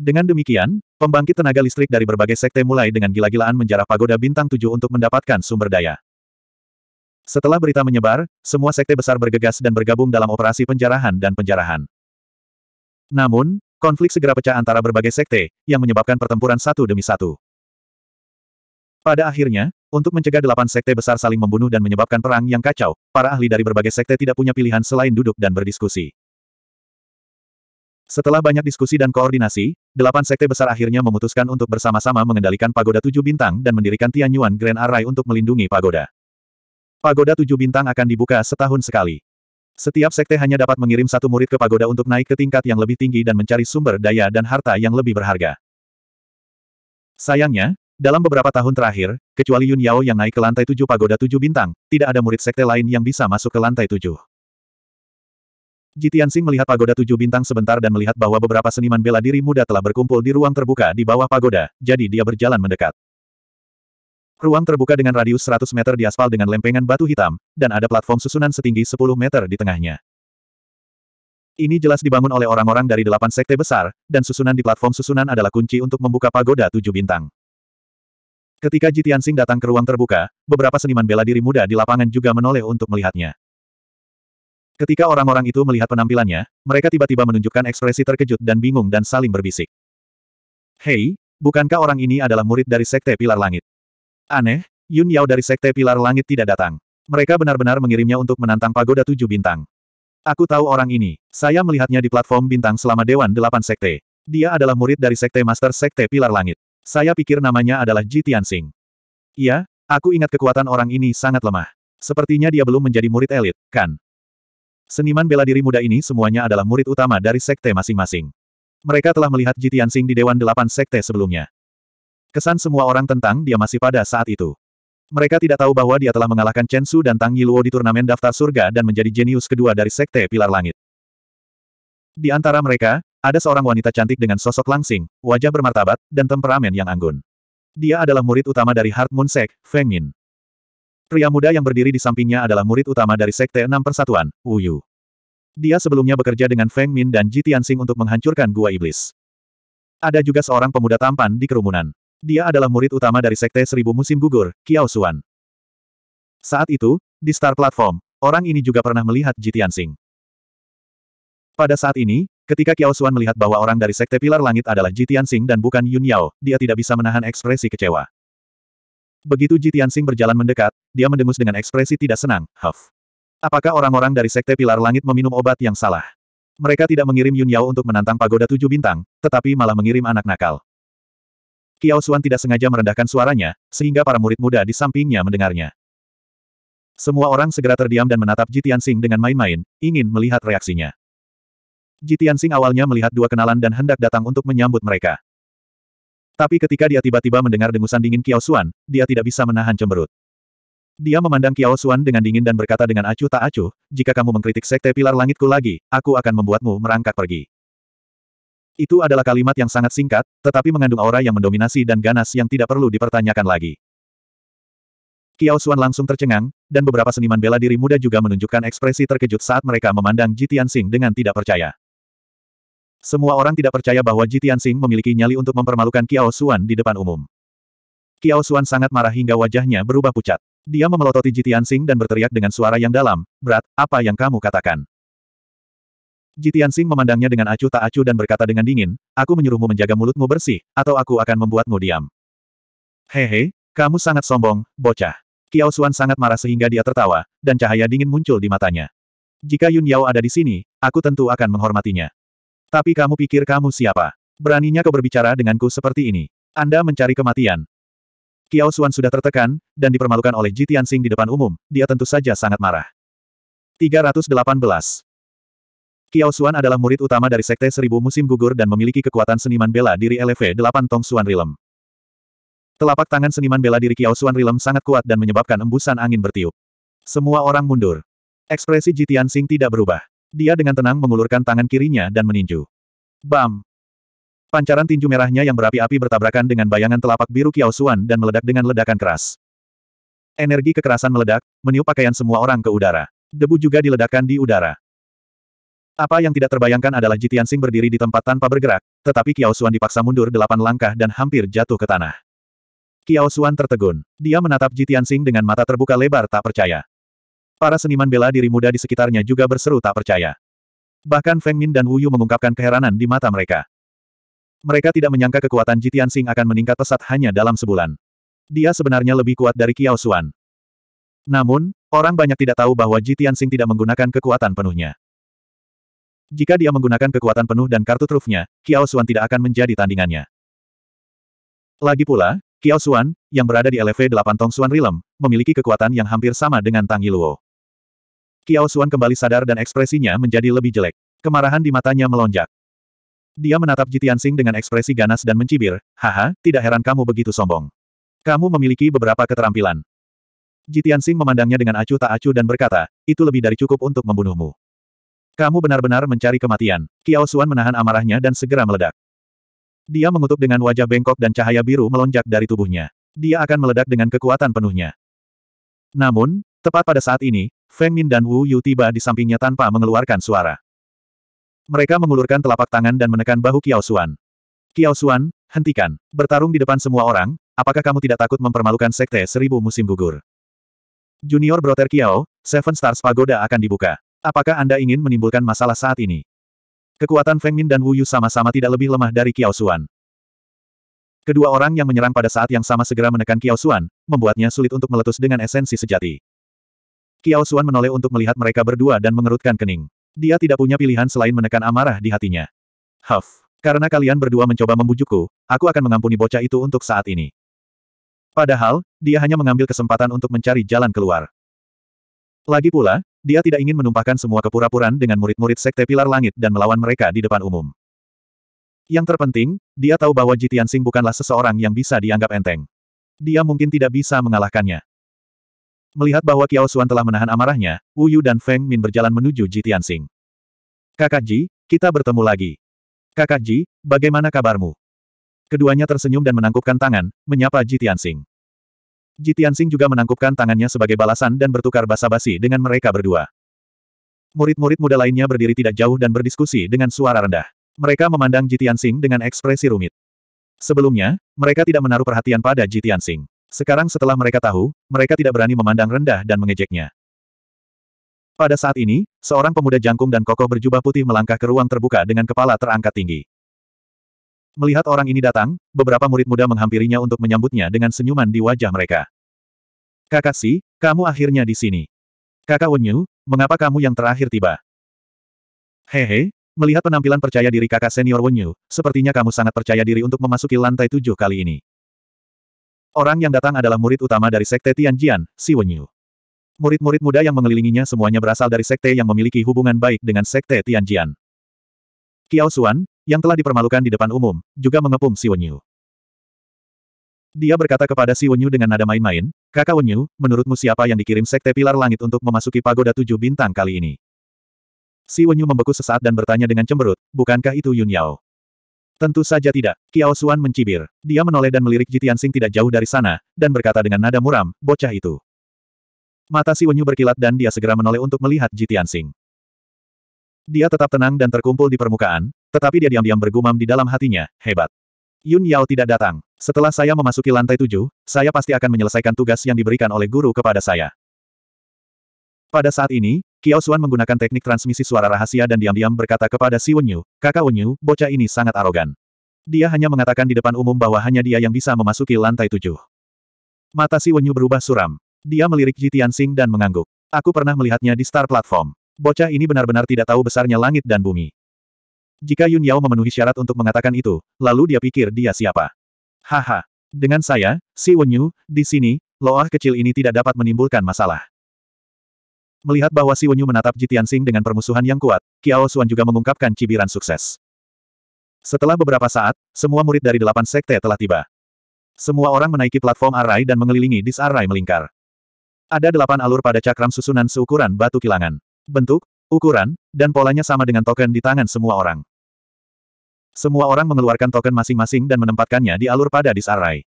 Dengan demikian, pembangkit tenaga listrik dari berbagai sekte mulai dengan gila-gilaan menjarah pagoda bintang tujuh untuk mendapatkan sumber daya. Setelah berita menyebar, semua sekte besar bergegas dan bergabung dalam operasi penjarahan dan penjarahan. Namun, konflik segera pecah antara berbagai sekte, yang menyebabkan pertempuran satu demi satu. Pada akhirnya, untuk mencegah delapan sekte besar saling membunuh dan menyebabkan perang yang kacau, para ahli dari berbagai sekte tidak punya pilihan selain duduk dan berdiskusi. Setelah banyak diskusi dan koordinasi, delapan sekte besar akhirnya memutuskan untuk bersama-sama mengendalikan Pagoda Tujuh Bintang dan mendirikan Tianyuan Grand Array untuk melindungi pagoda. Pagoda Tujuh Bintang akan dibuka setahun sekali. Setiap sekte hanya dapat mengirim satu murid ke pagoda untuk naik ke tingkat yang lebih tinggi dan mencari sumber daya dan harta yang lebih berharga. Sayangnya, dalam beberapa tahun terakhir, kecuali Yun Yao yang naik ke lantai tujuh pagoda tujuh bintang, tidak ada murid sekte lain yang bisa masuk ke lantai tujuh. Jitiansing melihat pagoda tujuh bintang sebentar dan melihat bahwa beberapa seniman bela diri muda telah berkumpul di ruang terbuka di bawah pagoda, jadi dia berjalan mendekat. Ruang terbuka dengan radius 100 meter di aspal dengan lempengan batu hitam, dan ada platform susunan setinggi 10 meter di tengahnya. Ini jelas dibangun oleh orang-orang dari delapan sekte besar, dan susunan di platform susunan adalah kunci untuk membuka pagoda tujuh bintang. Ketika Jitian Singh datang ke ruang terbuka, beberapa seniman bela diri muda di lapangan juga menoleh untuk melihatnya. Ketika orang-orang itu melihat penampilannya, mereka tiba-tiba menunjukkan ekspresi terkejut dan bingung dan saling berbisik. Hei, bukankah orang ini adalah murid dari Sekte Pilar Langit? Aneh, Yun Yao dari Sekte Pilar Langit tidak datang. Mereka benar-benar mengirimnya untuk menantang Pagoda Tujuh Bintang. Aku tahu orang ini. Saya melihatnya di platform bintang selama Dewan Delapan Sekte. Dia adalah murid dari Sekte Master Sekte Pilar Langit. Saya pikir namanya adalah Ji Sing. Iya, aku ingat kekuatan orang ini sangat lemah. Sepertinya dia belum menjadi murid elit, kan? Seniman bela diri muda ini semuanya adalah murid utama dari sekte masing-masing. Mereka telah melihat Jitian Sing di Dewan Delapan Sekte sebelumnya. Kesan semua orang tentang dia masih pada saat itu. Mereka tidak tahu bahwa dia telah mengalahkan Chen Su dan Tang Yiluo di turnamen daftar surga dan menjadi jenius kedua dari Sekte Pilar Langit. Di antara mereka, ada seorang wanita cantik dengan sosok langsing, wajah bermartabat, dan temperamen yang anggun. Dia adalah murid utama dari Heart Moon Sek, Feng Min. Pria muda yang berdiri di sampingnya adalah murid utama dari Sekte Enam Persatuan, Wu Yu. Dia sebelumnya bekerja dengan Feng Min dan Ji Tianxing untuk menghancurkan Gua Iblis. Ada juga seorang pemuda tampan di kerumunan. Dia adalah murid utama dari Sekte Seribu Musim Gugur, Kiao Xuan. Saat itu, di Star Platform, orang ini juga pernah melihat Jitian Sing. Pada saat ini, ketika Kiao Xuan melihat bahwa orang dari Sekte Pilar Langit adalah Jitian Sing dan bukan Yun Yao, dia tidak bisa menahan ekspresi kecewa. Begitu Jitian Sing berjalan mendekat, dia mendengus dengan ekspresi tidak senang, Huff. Apakah orang-orang dari Sekte Pilar Langit meminum obat yang salah? Mereka tidak mengirim Yun Yao untuk menantang pagoda tujuh bintang, tetapi malah mengirim anak nakal. Kiao Xuan tidak sengaja merendahkan suaranya, sehingga para murid muda di sampingnya mendengarnya. Semua orang segera terdiam dan menatap Jitian Sing dengan main-main, ingin melihat reaksinya. Jitian Sing awalnya melihat dua kenalan dan hendak datang untuk menyambut mereka. Tapi ketika dia tiba-tiba mendengar dengusan dingin Kiao Xuan, dia tidak bisa menahan cemberut. Dia memandang Kiao Xuan dengan dingin dan berkata dengan acuh tak acuh, jika kamu mengkritik sekte pilar langitku lagi, aku akan membuatmu merangkak pergi. Itu adalah kalimat yang sangat singkat, tetapi mengandung aura yang mendominasi dan ganas yang tidak perlu dipertanyakan lagi. Kiao Xuan langsung tercengang, dan beberapa seniman bela diri muda juga menunjukkan ekspresi terkejut saat mereka memandang Ji Tianxing dengan tidak percaya. Semua orang tidak percaya bahwa Ji Tianxing memiliki nyali untuk mempermalukan Kiao Xuan di depan umum. Kiao Xuan sangat marah hingga wajahnya berubah pucat. Dia memelototi Ji Tianxing dan berteriak dengan suara yang dalam, Berat, apa yang kamu katakan? Jitian Sing memandangnya dengan acuh tak acuh dan berkata dengan dingin, aku menyuruhmu menjaga mulutmu bersih, atau aku akan membuatmu diam. Hehe, kamu sangat sombong, bocah. Kiao Xuan sangat marah sehingga dia tertawa, dan cahaya dingin muncul di matanya. Jika Yun Yao ada di sini, aku tentu akan menghormatinya. Tapi kamu pikir kamu siapa? Beraninya kau berbicara denganku seperti ini. Anda mencari kematian. Kiao Xuan sudah tertekan, dan dipermalukan oleh Jitian Sing di depan umum, dia tentu saja sangat marah. 318. Kiao Xuan adalah murid utama dari Sekte Seribu Musim Gugur dan memiliki kekuatan seniman bela diri LV 8 Tong Suan Rilem. Telapak tangan seniman bela diri Kiao Xuan Rilem sangat kuat dan menyebabkan embusan angin bertiup. Semua orang mundur. Ekspresi Jitian Sing tidak berubah. Dia dengan tenang mengulurkan tangan kirinya dan meninju. Bam! Pancaran tinju merahnya yang berapi-api bertabrakan dengan bayangan telapak biru Kiao Xuan dan meledak dengan ledakan keras. Energi kekerasan meledak, meniup pakaian semua orang ke udara. Debu juga diledakkan di udara. Apa yang tidak terbayangkan adalah Jitian Sing berdiri di tempat tanpa bergerak, tetapi Kiao Xuan dipaksa mundur delapan langkah dan hampir jatuh ke tanah. Kiao Xuan tertegun. Dia menatap Jitian Sing dengan mata terbuka lebar tak percaya. Para seniman bela diri muda di sekitarnya juga berseru tak percaya. Bahkan Feng Min dan Wu Yu mengungkapkan keheranan di mata mereka. Mereka tidak menyangka kekuatan Jitian Sing akan meningkat pesat hanya dalam sebulan. Dia sebenarnya lebih kuat dari Kiao Xuan. Namun, orang banyak tidak tahu bahwa Jitian Sing tidak menggunakan kekuatan penuhnya. Jika dia menggunakan kekuatan penuh dan kartu trufnya, Kiao Xuan tidak akan menjadi tandingannya. Lagi pula, Kiao Xuan, yang berada di LV 8 Tong Suan Rilem, memiliki kekuatan yang hampir sama dengan Tang Yiluo. Kiao Xuan kembali sadar dan ekspresinya menjadi lebih jelek. Kemarahan di matanya melonjak. Dia menatap Jitian Sing dengan ekspresi ganas dan mencibir, haha, tidak heran kamu begitu sombong. Kamu memiliki beberapa keterampilan. Jitian Sing memandangnya dengan acuh tak acuh dan berkata, itu lebih dari cukup untuk membunuhmu. Kamu benar-benar mencari kematian. Kiao Xuan menahan amarahnya dan segera meledak. Dia mengutuk dengan wajah bengkok dan cahaya biru melonjak dari tubuhnya. Dia akan meledak dengan kekuatan penuhnya. Namun, tepat pada saat ini, Feng Min dan Wu Yu tiba di sampingnya tanpa mengeluarkan suara. Mereka mengulurkan telapak tangan dan menekan bahu Kiao Xuan. Kiao Xuan, hentikan. Bertarung di depan semua orang, apakah kamu tidak takut mempermalukan sekte seribu musim gugur? Junior Brother Kiao, Seven Stars Pagoda akan dibuka. Apakah Anda ingin menimbulkan masalah saat ini? Kekuatan Feng Min dan Wu Yu sama-sama tidak lebih lemah dari Kiao Xuan. Kedua orang yang menyerang pada saat yang sama segera menekan Kiao Xuan, membuatnya sulit untuk meletus dengan esensi sejati. Kiao Xuan menoleh untuk melihat mereka berdua dan mengerutkan kening. Dia tidak punya pilihan selain menekan amarah di hatinya. Huff, karena kalian berdua mencoba membujukku, aku akan mengampuni bocah itu untuk saat ini. Padahal, dia hanya mengambil kesempatan untuk mencari jalan keluar. Lagi pula, dia tidak ingin menumpahkan semua kepura-puraan dengan murid-murid Sekte Pilar Langit dan melawan mereka di depan umum. Yang terpenting, dia tahu bahwa Jitian Sing bukanlah seseorang yang bisa dianggap enteng. Dia mungkin tidak bisa mengalahkannya. Melihat bahwa Kiao Xuan telah menahan amarahnya, Wu Yu dan Feng Min berjalan menuju Jitian Sing. Kakak Ji, kita bertemu lagi. Kakak Ji, bagaimana kabarmu? Keduanya tersenyum dan menangkupkan tangan, menyapa Jitian Sing. Ji Tianxing juga menangkupkan tangannya sebagai balasan dan bertukar basa-basi dengan mereka berdua. Murid-murid muda lainnya berdiri tidak jauh dan berdiskusi dengan suara rendah. Mereka memandang Ji Tianxing dengan ekspresi rumit. Sebelumnya, mereka tidak menaruh perhatian pada Ji Tianxing. Sekarang setelah mereka tahu, mereka tidak berani memandang rendah dan mengejeknya. Pada saat ini, seorang pemuda jangkung dan kokoh berjubah putih melangkah ke ruang terbuka dengan kepala terangkat tinggi. Melihat orang ini datang, beberapa murid muda menghampirinya untuk menyambutnya dengan senyuman di wajah mereka. Kakak Si, kamu akhirnya di sini. Kakak Wenyu, mengapa kamu yang terakhir tiba? Hehe, melihat penampilan percaya diri kakak senior Wenyu, sepertinya kamu sangat percaya diri untuk memasuki lantai tujuh kali ini. Orang yang datang adalah murid utama dari Sekte Tianjian, Si Wenyu. Murid-murid muda yang mengelilinginya semuanya berasal dari sekte yang memiliki hubungan baik dengan Sekte Tianjian. Kiao Xuan, yang telah dipermalukan di depan umum, juga mengepung Si Wenyu. Dia berkata kepada Si Wenyu dengan nada main-main, Kakak Wenyu, menurutmu siapa yang dikirim Sekte Pilar Langit untuk memasuki Pagoda Tujuh Bintang kali ini? Si Wenyu membeku sesaat dan bertanya dengan cemberut, bukankah itu Yun Yao? Tentu saja tidak. Kiao Xuan mencibir. Dia menoleh dan melirik Jitian Sing tidak jauh dari sana, dan berkata dengan nada muram, bocah itu. Mata si Wenyu berkilat dan dia segera menoleh untuk melihat Jitian Sing. Dia tetap tenang dan terkumpul di permukaan, tetapi dia diam-diam bergumam di dalam hatinya, hebat. Yun Yao tidak datang. Setelah saya memasuki lantai tujuh, saya pasti akan menyelesaikan tugas yang diberikan oleh guru kepada saya. Pada saat ini, Kiao Xuan menggunakan teknik transmisi suara rahasia dan diam-diam berkata kepada Si Wenyu, kakak Wenyu, bocah ini sangat arogan. Dia hanya mengatakan di depan umum bahwa hanya dia yang bisa memasuki lantai tujuh. Mata Si Wenyu berubah suram. Dia melirik Ji Tianxing dan mengangguk. Aku pernah melihatnya di Star Platform. Bocah ini benar-benar tidak tahu besarnya langit dan bumi. Jika Yun Yao memenuhi syarat untuk mengatakan itu, lalu dia pikir dia siapa. Haha. Dengan saya, si Wenyu, di sini, loah kecil ini tidak dapat menimbulkan masalah. Melihat bahwa si Wenyu menatap Jitian Sing dengan permusuhan yang kuat, Kiao Xuan juga mengungkapkan cibiran sukses. Setelah beberapa saat, semua murid dari delapan sekte telah tiba. Semua orang menaiki platform arai dan mengelilingi dis arai melingkar. Ada delapan alur pada cakram susunan seukuran batu kilangan. Bentuk, ukuran, dan polanya sama dengan token di tangan semua orang. Semua orang mengeluarkan token masing-masing dan menempatkannya di alur pada disarai.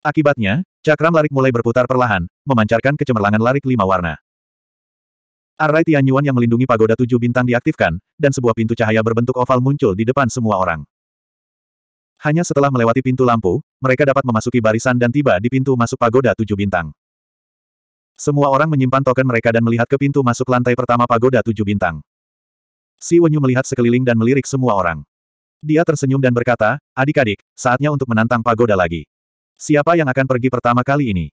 Akibatnya, cakram larik mulai berputar perlahan, memancarkan kecemerlangan larik lima warna. Arai Tianyuan yang melindungi pagoda tujuh bintang diaktifkan, dan sebuah pintu cahaya berbentuk oval muncul di depan semua orang. Hanya setelah melewati pintu lampu, mereka dapat memasuki barisan dan tiba di pintu masuk pagoda tujuh bintang. Semua orang menyimpan token mereka dan melihat ke pintu masuk lantai pertama pagoda tujuh bintang. Si Wenyu melihat sekeliling dan melirik semua orang. Dia tersenyum dan berkata, adik-adik, saatnya untuk menantang pagoda lagi. Siapa yang akan pergi pertama kali ini?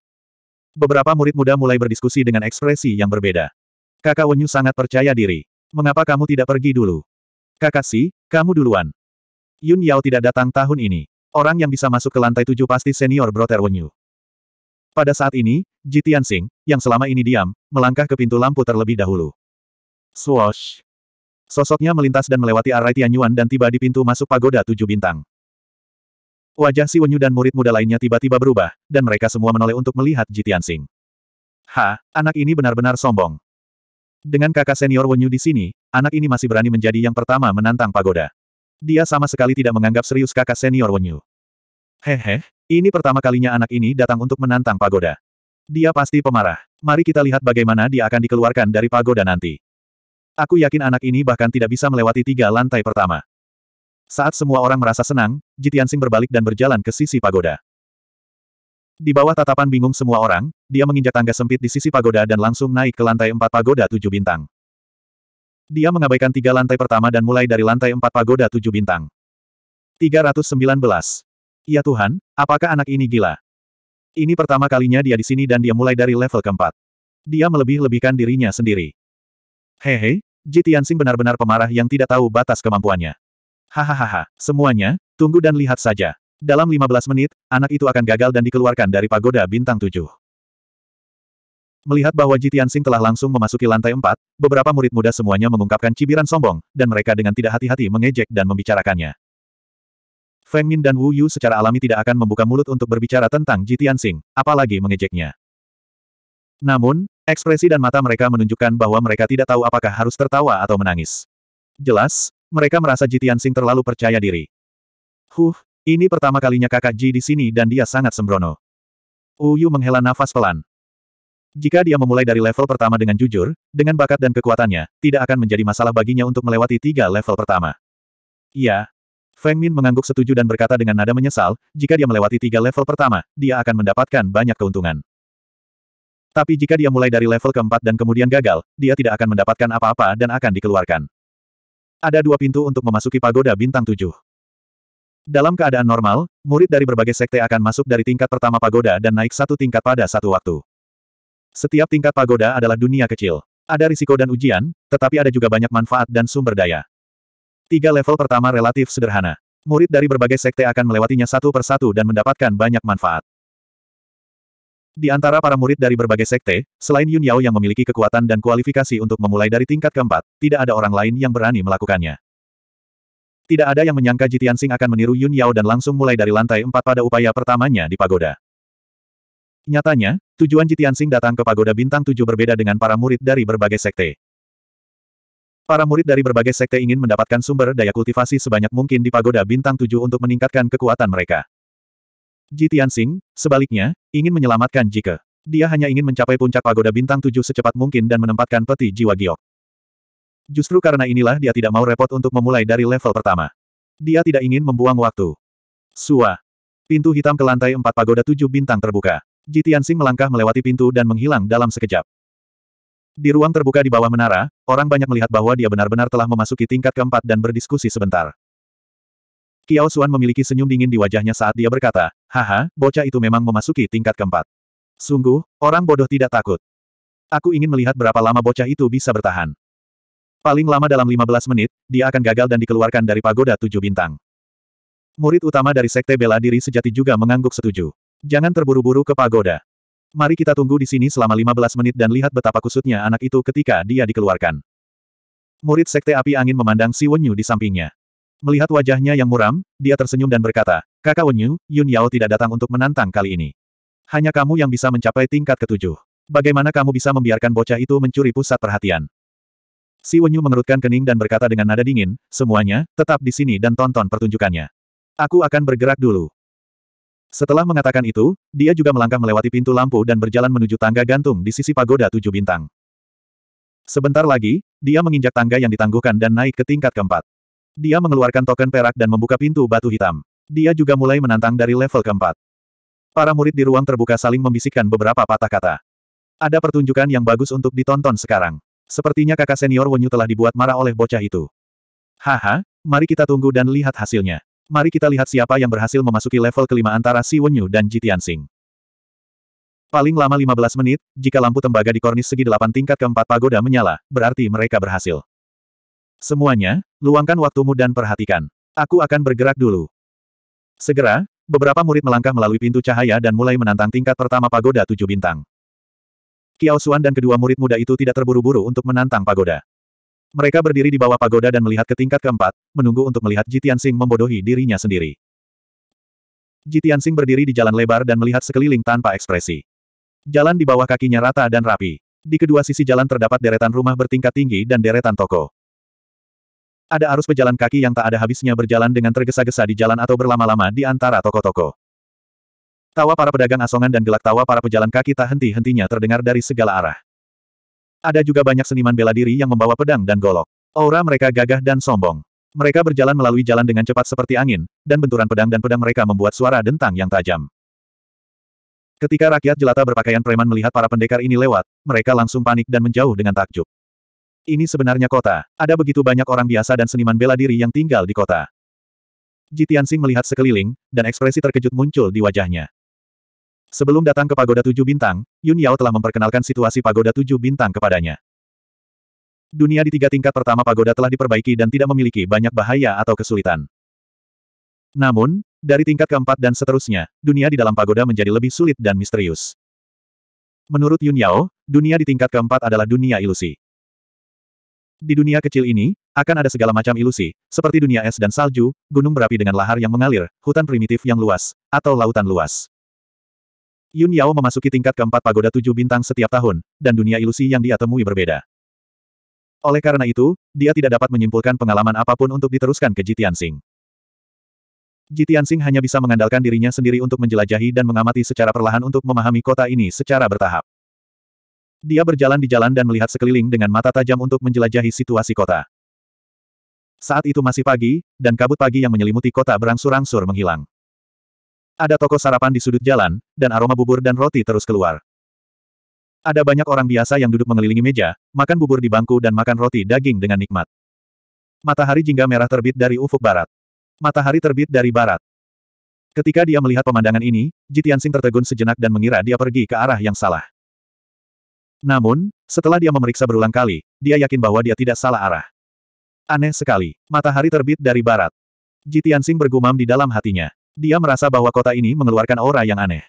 Beberapa murid muda mulai berdiskusi dengan ekspresi yang berbeda. Kakak Wenyu sangat percaya diri. Mengapa kamu tidak pergi dulu? Kakak Si, kamu duluan. Yun Yao tidak datang tahun ini. Orang yang bisa masuk ke lantai tujuh pasti senior Broter Wenyu. Pada saat ini, Ji Tianxing, yang selama ini diam, melangkah ke pintu lampu terlebih dahulu. Swosh. Sosoknya melintas dan melewati arai Tianyuan dan tiba di pintu masuk pagoda tujuh bintang. Wajah si Wenyu dan murid muda lainnya tiba-tiba berubah, dan mereka semua menoleh untuk melihat Ji Tianxing. Ha, anak ini benar-benar sombong. Dengan kakak senior Wenyu di sini, anak ini masih berani menjadi yang pertama menantang pagoda. Dia sama sekali tidak menganggap serius kakak senior Wenyu. Hehe, ini pertama kalinya anak ini datang untuk menantang pagoda. Dia pasti pemarah. Mari kita lihat bagaimana dia akan dikeluarkan dari pagoda nanti. Aku yakin anak ini bahkan tidak bisa melewati tiga lantai pertama. Saat semua orang merasa senang, Jitiansing berbalik dan berjalan ke sisi pagoda. Di bawah tatapan bingung semua orang, dia menginjak tangga sempit di sisi pagoda dan langsung naik ke lantai empat pagoda tujuh bintang. Dia mengabaikan tiga lantai pertama dan mulai dari lantai empat pagoda tujuh bintang. 319. Ya Tuhan, apakah anak ini gila? Ini pertama kalinya dia di sini dan dia mulai dari level keempat. Dia melebih-lebihkan dirinya sendiri. Hehe, Ji Tianxing benar-benar pemarah yang tidak tahu batas kemampuannya. Hahaha, semuanya, tunggu dan lihat saja. Dalam 15 menit, anak itu akan gagal dan dikeluarkan dari pagoda bintang Tujuh. Melihat bahwa Ji Tianxing telah langsung memasuki lantai empat, beberapa murid muda semuanya mengungkapkan cibiran sombong, dan mereka dengan tidak hati-hati mengejek dan membicarakannya. Feng Min dan Wu Yu secara alami tidak akan membuka mulut untuk berbicara tentang Ji Tianxing, apalagi mengejeknya. Namun, ekspresi dan mata mereka menunjukkan bahwa mereka tidak tahu apakah harus tertawa atau menangis. Jelas, mereka merasa Ji Tianxing terlalu percaya diri. Huh, ini pertama kalinya kakak Ji di sini dan dia sangat sembrono. Uyu menghela nafas pelan. Jika dia memulai dari level pertama dengan jujur, dengan bakat dan kekuatannya, tidak akan menjadi masalah baginya untuk melewati tiga level pertama. Iya. Feng Min mengangguk setuju dan berkata dengan nada menyesal, jika dia melewati tiga level pertama, dia akan mendapatkan banyak keuntungan. Tapi jika dia mulai dari level keempat dan kemudian gagal, dia tidak akan mendapatkan apa-apa dan akan dikeluarkan. Ada dua pintu untuk memasuki pagoda bintang tujuh. Dalam keadaan normal, murid dari berbagai sekte akan masuk dari tingkat pertama pagoda dan naik satu tingkat pada satu waktu. Setiap tingkat pagoda adalah dunia kecil. Ada risiko dan ujian, tetapi ada juga banyak manfaat dan sumber daya. Tiga level pertama relatif sederhana. Murid dari berbagai sekte akan melewatinya satu persatu dan mendapatkan banyak manfaat. Di antara para murid dari berbagai sekte, selain Yun Yao yang memiliki kekuatan dan kualifikasi untuk memulai dari tingkat keempat, tidak ada orang lain yang berani melakukannya. Tidak ada yang menyangka Jitian Sing akan meniru Yun Yao dan langsung mulai dari lantai empat pada upaya pertamanya di pagoda. Nyatanya, tujuan Jitian Sing datang ke pagoda bintang tujuh berbeda dengan para murid dari berbagai sekte. Para murid dari berbagai sekte ingin mendapatkan sumber daya kultivasi sebanyak mungkin di pagoda bintang tujuh untuk meningkatkan kekuatan mereka. Ji Tianxing, sebaliknya, ingin menyelamatkan Jike. Dia hanya ingin mencapai puncak pagoda bintang tujuh secepat mungkin dan menempatkan peti jiwa giok. Justru karena inilah dia tidak mau repot untuk memulai dari level pertama. Dia tidak ingin membuang waktu. Sua. Pintu hitam ke lantai empat pagoda tujuh bintang terbuka. Ji Tianxing melangkah melewati pintu dan menghilang dalam sekejap. Di ruang terbuka di bawah menara, orang banyak melihat bahwa dia benar-benar telah memasuki tingkat keempat dan berdiskusi sebentar. Kiao Suan memiliki senyum dingin di wajahnya saat dia berkata, Haha, bocah itu memang memasuki tingkat keempat. Sungguh, orang bodoh tidak takut. Aku ingin melihat berapa lama bocah itu bisa bertahan. Paling lama dalam 15 menit, dia akan gagal dan dikeluarkan dari pagoda tujuh bintang. Murid utama dari Sekte Bela Diri Sejati juga mengangguk setuju. Jangan terburu-buru ke pagoda. Mari kita tunggu di sini selama 15 menit dan lihat betapa kusutnya anak itu ketika dia dikeluarkan. Murid Sekte Api Angin memandang Si Wenyu di sampingnya. Melihat wajahnya yang muram, dia tersenyum dan berkata, Kakak Wenyu, Yun Yao tidak datang untuk menantang kali ini. Hanya kamu yang bisa mencapai tingkat ketujuh. Bagaimana kamu bisa membiarkan bocah itu mencuri pusat perhatian? Si Wenyu mengerutkan kening dan berkata dengan nada dingin, semuanya, tetap di sini dan tonton pertunjukannya. Aku akan bergerak dulu. Setelah mengatakan itu, dia juga melangkah melewati pintu lampu dan berjalan menuju tangga gantung di sisi pagoda tujuh bintang. Sebentar lagi, dia menginjak tangga yang ditangguhkan dan naik ke tingkat keempat. Dia mengeluarkan token perak dan membuka pintu batu hitam. Dia juga mulai menantang dari level keempat. Para murid di ruang terbuka saling membisikkan beberapa patah kata. Ada pertunjukan yang bagus untuk ditonton sekarang. Sepertinya kakak senior Wenyu telah dibuat marah oleh bocah itu. Haha, mari kita tunggu dan lihat hasilnya. Mari kita lihat siapa yang berhasil memasuki level kelima antara Si Wenyu dan Jitian Sing. Paling lama 15 menit, jika lampu tembaga di kornis segi delapan tingkat keempat pagoda menyala, berarti mereka berhasil. Semuanya, luangkan waktumu dan perhatikan. Aku akan bergerak dulu. Segera, beberapa murid melangkah melalui pintu cahaya dan mulai menantang tingkat pertama pagoda tujuh bintang. Kiao Xuan dan kedua murid muda itu tidak terburu-buru untuk menantang pagoda. Mereka berdiri di bawah pagoda dan melihat ke tingkat keempat, menunggu untuk melihat Jitian Sing membodohi dirinya sendiri. Jitian Sing berdiri di jalan lebar dan melihat sekeliling tanpa ekspresi. Jalan di bawah kakinya rata dan rapi. Di kedua sisi jalan terdapat deretan rumah bertingkat tinggi dan deretan toko. Ada arus pejalan kaki yang tak ada habisnya berjalan dengan tergesa-gesa di jalan atau berlama-lama di antara toko-toko. Tawa para pedagang asongan dan gelak tawa para pejalan kaki tak henti-hentinya terdengar dari segala arah. Ada juga banyak seniman bela diri yang membawa pedang dan golok. Aura mereka gagah dan sombong. Mereka berjalan melalui jalan dengan cepat seperti angin, dan benturan pedang dan pedang mereka membuat suara dentang yang tajam. Ketika rakyat jelata berpakaian preman melihat para pendekar ini lewat, mereka langsung panik dan menjauh dengan takjub. Ini sebenarnya kota. Ada begitu banyak orang biasa dan seniman bela diri yang tinggal di kota. Jitiansing melihat sekeliling, dan ekspresi terkejut muncul di wajahnya. Sebelum datang ke Pagoda Tujuh Bintang, Yun Yao telah memperkenalkan situasi Pagoda Tujuh Bintang kepadanya. Dunia di tiga tingkat pertama pagoda telah diperbaiki dan tidak memiliki banyak bahaya atau kesulitan. Namun, dari tingkat keempat dan seterusnya, dunia di dalam pagoda menjadi lebih sulit dan misterius. Menurut Yun Yao, dunia di tingkat keempat adalah dunia ilusi. Di dunia kecil ini, akan ada segala macam ilusi, seperti dunia es dan salju, gunung berapi dengan lahar yang mengalir, hutan primitif yang luas, atau lautan luas. Yun Yao memasuki tingkat keempat pagoda tujuh bintang setiap tahun, dan dunia ilusi yang dia temui berbeda. Oleh karena itu, dia tidak dapat menyimpulkan pengalaman apapun untuk diteruskan ke Jitian Sing. Jitian Sing hanya bisa mengandalkan dirinya sendiri untuk menjelajahi dan mengamati secara perlahan untuk memahami kota ini secara bertahap. Dia berjalan di jalan dan melihat sekeliling dengan mata tajam untuk menjelajahi situasi kota. Saat itu masih pagi, dan kabut pagi yang menyelimuti kota berangsur-angsur menghilang. Ada toko sarapan di sudut jalan, dan aroma bubur dan roti terus keluar. Ada banyak orang biasa yang duduk mengelilingi meja, makan bubur di bangku dan makan roti daging dengan nikmat. Matahari jingga merah terbit dari ufuk barat. Matahari terbit dari barat. Ketika dia melihat pemandangan ini, Jitiansing tertegun sejenak dan mengira dia pergi ke arah yang salah. Namun, setelah dia memeriksa berulang kali, dia yakin bahwa dia tidak salah arah. Aneh sekali, matahari terbit dari barat. Jitiansing bergumam di dalam hatinya. Dia merasa bahwa kota ini mengeluarkan aura yang aneh.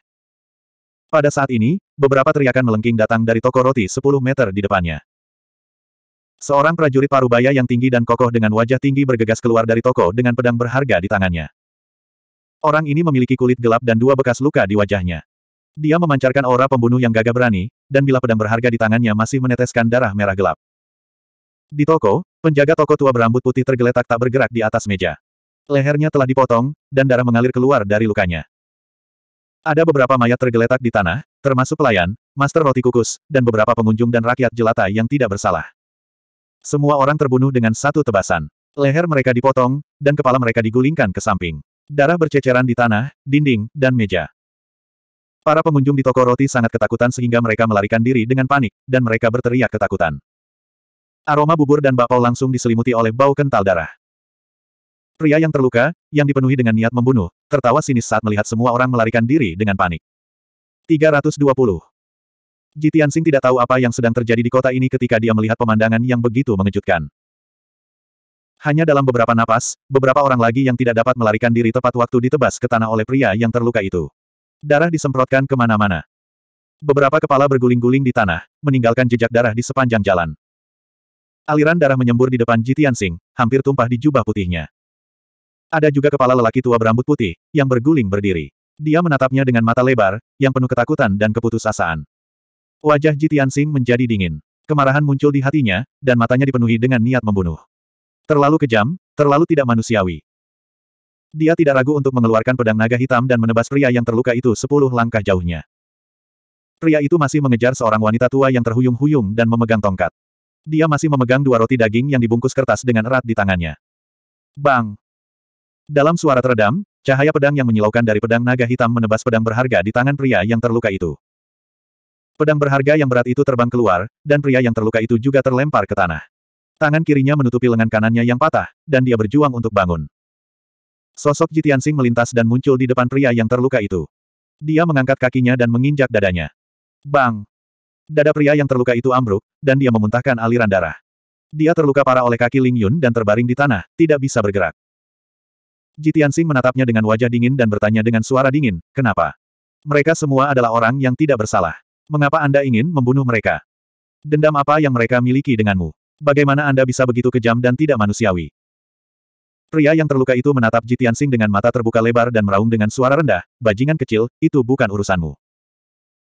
Pada saat ini, beberapa teriakan melengking datang dari toko roti 10 meter di depannya. Seorang prajurit parubaya yang tinggi dan kokoh dengan wajah tinggi bergegas keluar dari toko dengan pedang berharga di tangannya. Orang ini memiliki kulit gelap dan dua bekas luka di wajahnya. Dia memancarkan aura pembunuh yang gagah berani, dan bila pedang berharga di tangannya masih meneteskan darah merah gelap. Di toko, penjaga toko tua berambut putih tergeletak tak bergerak di atas meja. Lehernya telah dipotong, dan darah mengalir keluar dari lukanya. Ada beberapa mayat tergeletak di tanah, termasuk pelayan, master roti kukus, dan beberapa pengunjung dan rakyat jelata yang tidak bersalah. Semua orang terbunuh dengan satu tebasan. Leher mereka dipotong, dan kepala mereka digulingkan ke samping. Darah berceceran di tanah, dinding, dan meja. Para pengunjung di toko roti sangat ketakutan sehingga mereka melarikan diri dengan panik, dan mereka berteriak ketakutan. Aroma bubur dan bakpao langsung diselimuti oleh bau kental darah. Pria yang terluka, yang dipenuhi dengan niat membunuh, tertawa sinis saat melihat semua orang melarikan diri dengan panik. 320. Jitian Sing tidak tahu apa yang sedang terjadi di kota ini ketika dia melihat pemandangan yang begitu mengejutkan. Hanya dalam beberapa napas, beberapa orang lagi yang tidak dapat melarikan diri tepat waktu ditebas ke tanah oleh pria yang terluka itu darah disemprotkan kemana-mana. Beberapa kepala berguling-guling di tanah, meninggalkan jejak darah di sepanjang jalan. Aliran darah menyembur di depan Jitian Sing, hampir tumpah di jubah putihnya. Ada juga kepala lelaki tua berambut putih, yang berguling berdiri. Dia menatapnya dengan mata lebar, yang penuh ketakutan dan keputusasaan. Wajah Jitian Sing menjadi dingin. Kemarahan muncul di hatinya, dan matanya dipenuhi dengan niat membunuh. Terlalu kejam, terlalu tidak manusiawi. Dia tidak ragu untuk mengeluarkan pedang naga hitam dan menebas pria yang terluka itu sepuluh langkah jauhnya. Pria itu masih mengejar seorang wanita tua yang terhuyung-huyung dan memegang tongkat. Dia masih memegang dua roti daging yang dibungkus kertas dengan erat di tangannya. Bang! Dalam suara teredam, cahaya pedang yang menyilaukan dari pedang naga hitam menebas pedang berharga di tangan pria yang terluka itu. Pedang berharga yang berat itu terbang keluar, dan pria yang terluka itu juga terlempar ke tanah. Tangan kirinya menutupi lengan kanannya yang patah, dan dia berjuang untuk bangun. Sosok Jitian Sing melintas dan muncul di depan pria yang terluka itu. Dia mengangkat kakinya dan menginjak dadanya. Bang! Dada pria yang terluka itu ambruk, dan dia memuntahkan aliran darah. Dia terluka parah oleh kaki Ling Yun dan terbaring di tanah, tidak bisa bergerak. Jitian Sing menatapnya dengan wajah dingin dan bertanya dengan suara dingin, kenapa? Mereka semua adalah orang yang tidak bersalah. Mengapa Anda ingin membunuh mereka? Dendam apa yang mereka miliki denganmu? Bagaimana Anda bisa begitu kejam dan tidak manusiawi? Pria yang terluka itu menatap Tianxing dengan mata terbuka lebar dan meraung dengan suara rendah, bajingan kecil, itu bukan urusanmu.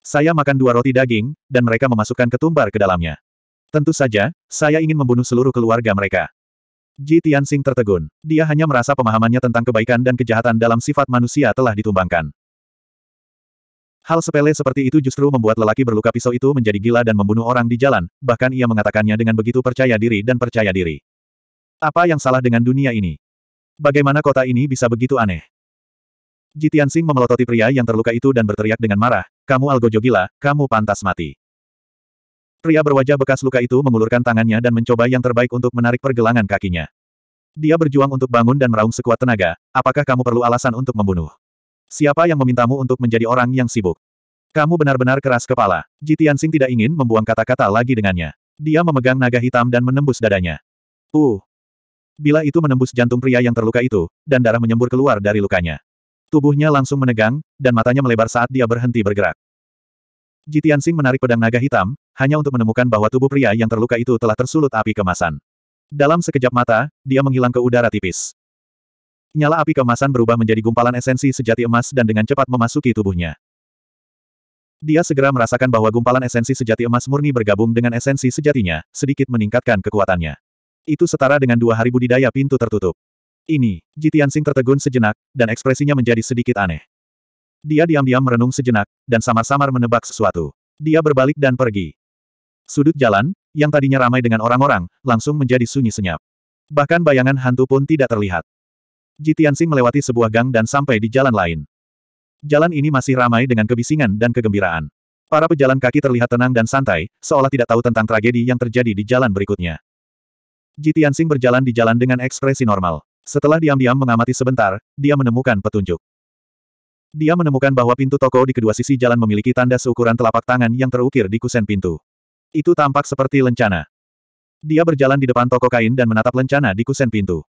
Saya makan dua roti daging, dan mereka memasukkan ketumbar ke dalamnya. Tentu saja, saya ingin membunuh seluruh keluarga mereka. Ji Tianxing tertegun. Dia hanya merasa pemahamannya tentang kebaikan dan kejahatan dalam sifat manusia telah ditumbangkan. Hal sepele seperti itu justru membuat lelaki berluka pisau itu menjadi gila dan membunuh orang di jalan, bahkan ia mengatakannya dengan begitu percaya diri dan percaya diri. Apa yang salah dengan dunia ini? Bagaimana kota ini bisa begitu aneh? Jitian Sing memelototi pria yang terluka itu dan berteriak dengan marah, kamu algojo gila, kamu pantas mati. Pria berwajah bekas luka itu mengulurkan tangannya dan mencoba yang terbaik untuk menarik pergelangan kakinya. Dia berjuang untuk bangun dan meraung sekuat tenaga, apakah kamu perlu alasan untuk membunuh? Siapa yang memintamu untuk menjadi orang yang sibuk? Kamu benar-benar keras kepala. Jitian Sing tidak ingin membuang kata-kata lagi dengannya. Dia memegang naga hitam dan menembus dadanya. Uh, bila itu menembus jantung pria yang terluka itu, dan darah menyembur keluar dari lukanya. Tubuhnya langsung menegang, dan matanya melebar saat dia berhenti bergerak. Jitian Sing menarik pedang naga hitam, hanya untuk menemukan bahwa tubuh pria yang terluka itu telah tersulut api kemasan. Dalam sekejap mata, dia menghilang ke udara tipis. Nyala api kemasan berubah menjadi gumpalan esensi sejati emas dan dengan cepat memasuki tubuhnya. Dia segera merasakan bahwa gumpalan esensi sejati emas murni bergabung dengan esensi sejatinya, sedikit meningkatkan kekuatannya. Itu setara dengan dua hari budidaya pintu tertutup. Ini, Jitiansing tertegun sejenak, dan ekspresinya menjadi sedikit aneh. Dia diam-diam merenung sejenak, dan samar-samar menebak sesuatu. Dia berbalik dan pergi. Sudut jalan, yang tadinya ramai dengan orang-orang, langsung menjadi sunyi senyap. Bahkan bayangan hantu pun tidak terlihat. Jitiansing melewati sebuah gang dan sampai di jalan lain. Jalan ini masih ramai dengan kebisingan dan kegembiraan. Para pejalan kaki terlihat tenang dan santai, seolah tidak tahu tentang tragedi yang terjadi di jalan berikutnya. Ji Tianxing berjalan di jalan dengan ekspresi normal. Setelah diam-diam mengamati sebentar, dia menemukan petunjuk. Dia menemukan bahwa pintu toko di kedua sisi jalan memiliki tanda seukuran telapak tangan yang terukir di kusen pintu. Itu tampak seperti lencana. Dia berjalan di depan toko kain dan menatap lencana di kusen pintu.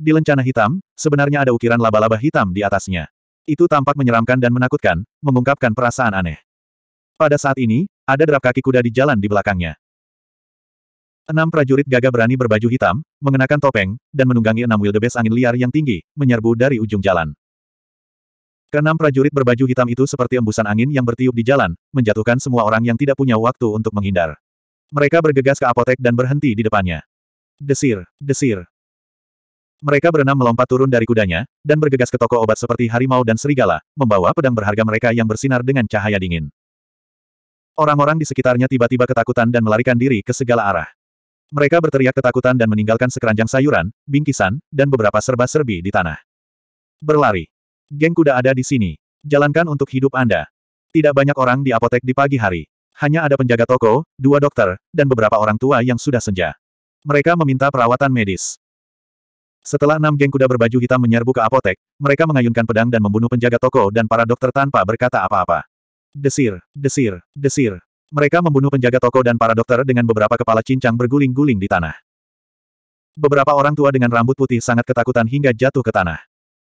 Di lencana hitam, sebenarnya ada ukiran laba-laba hitam di atasnya. Itu tampak menyeramkan dan menakutkan, mengungkapkan perasaan aneh. Pada saat ini, ada derap kaki kuda di jalan di belakangnya. Enam prajurit gagah berani berbaju hitam, mengenakan topeng, dan menunggangi enam wildebeest angin liar yang tinggi, menyerbu dari ujung jalan. Keenam prajurit berbaju hitam itu seperti embusan angin yang bertiup di jalan, menjatuhkan semua orang yang tidak punya waktu untuk menghindar. Mereka bergegas ke apotek dan berhenti di depannya. Desir, desir. Mereka berenam melompat turun dari kudanya, dan bergegas ke toko obat seperti harimau dan serigala, membawa pedang berharga mereka yang bersinar dengan cahaya dingin. Orang-orang di sekitarnya tiba-tiba ketakutan dan melarikan diri ke segala arah. Mereka berteriak ketakutan dan meninggalkan sekeranjang sayuran, bingkisan, dan beberapa serba-serbi di tanah. Berlari. Geng kuda ada di sini. Jalankan untuk hidup Anda. Tidak banyak orang di apotek di pagi hari. Hanya ada penjaga toko, dua dokter, dan beberapa orang tua yang sudah senja. Mereka meminta perawatan medis. Setelah enam geng kuda berbaju hitam menyerbu ke apotek, mereka mengayunkan pedang dan membunuh penjaga toko dan para dokter tanpa berkata apa-apa. Desir, desir, desir. Mereka membunuh penjaga toko dan para dokter dengan beberapa kepala cincang berguling-guling di tanah. Beberapa orang tua dengan rambut putih sangat ketakutan hingga jatuh ke tanah.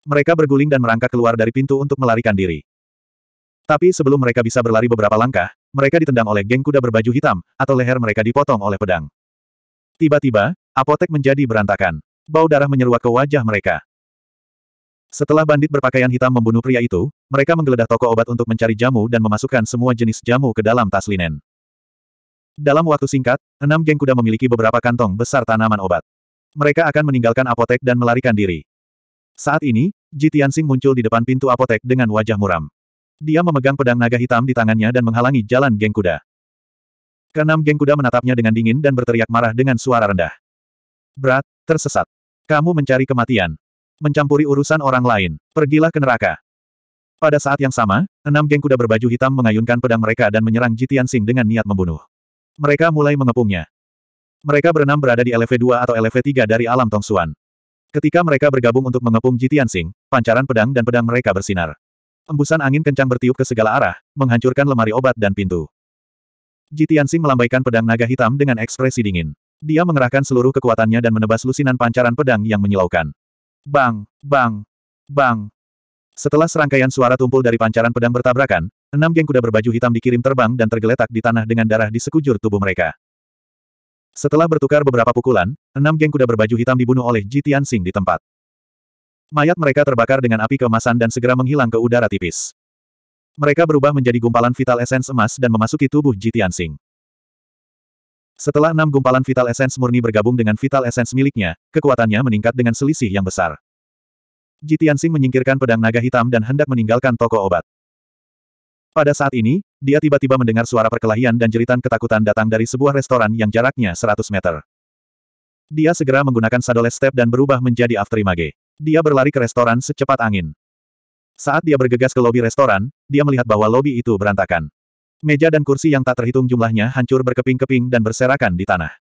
Mereka berguling dan merangkak keluar dari pintu untuk melarikan diri. Tapi sebelum mereka bisa berlari beberapa langkah, mereka ditendang oleh geng kuda berbaju hitam, atau leher mereka dipotong oleh pedang. Tiba-tiba, apotek menjadi berantakan. Bau darah menyeruak ke wajah mereka. Setelah bandit berpakaian hitam membunuh pria itu, mereka menggeledah toko obat untuk mencari jamu dan memasukkan semua jenis jamu ke dalam tas linen. Dalam waktu singkat, enam geng kuda memiliki beberapa kantong besar tanaman obat. Mereka akan meninggalkan apotek dan melarikan diri. Saat ini, Ji muncul di depan pintu apotek dengan wajah muram. Dia memegang pedang naga hitam di tangannya dan menghalangi jalan geng kuda. Keenam geng kuda menatapnya dengan dingin dan berteriak marah dengan suara rendah. Berat, tersesat. Kamu mencari kematian mencampuri urusan orang lain. Pergilah ke neraka. Pada saat yang sama, enam geng kuda berbaju hitam mengayunkan pedang mereka dan menyerang Jitian Sing dengan niat membunuh. Mereka mulai mengepungnya. Mereka berenam berada di LV2 atau LV3 dari alam Tong Suan. Ketika mereka bergabung untuk mengepung Jitian Sing, pancaran pedang dan pedang mereka bersinar. Embusan angin kencang bertiup ke segala arah, menghancurkan lemari obat dan pintu. Jitian Sing melambaikan pedang naga hitam dengan ekspresi dingin. Dia mengerahkan seluruh kekuatannya dan menebas lusinan pancaran pedang yang menyilaukan. Bang, bang, bang. Setelah serangkaian suara tumpul dari pancaran pedang bertabrakan, enam geng kuda berbaju hitam dikirim terbang dan tergeletak di tanah dengan darah di sekujur tubuh mereka. Setelah bertukar beberapa pukulan, enam geng kuda berbaju hitam dibunuh oleh Ji Tianxing di tempat. Mayat mereka terbakar dengan api kemasan dan segera menghilang ke udara tipis. Mereka berubah menjadi gumpalan vital esens emas dan memasuki tubuh Ji Tianxing. Setelah enam gumpalan Vital Essence murni bergabung dengan Vital Essence miliknya, kekuatannya meningkat dengan selisih yang besar. Jitian Sing menyingkirkan pedang naga hitam dan hendak meninggalkan toko obat. Pada saat ini, dia tiba-tiba mendengar suara perkelahian dan jeritan ketakutan datang dari sebuah restoran yang jaraknya 100 meter. Dia segera menggunakan Sadoles Step dan berubah menjadi Afterimage. Dia berlari ke restoran secepat angin. Saat dia bergegas ke lobi restoran, dia melihat bahwa lobi itu berantakan. Meja dan kursi yang tak terhitung jumlahnya hancur berkeping-keping dan berserakan di tanah.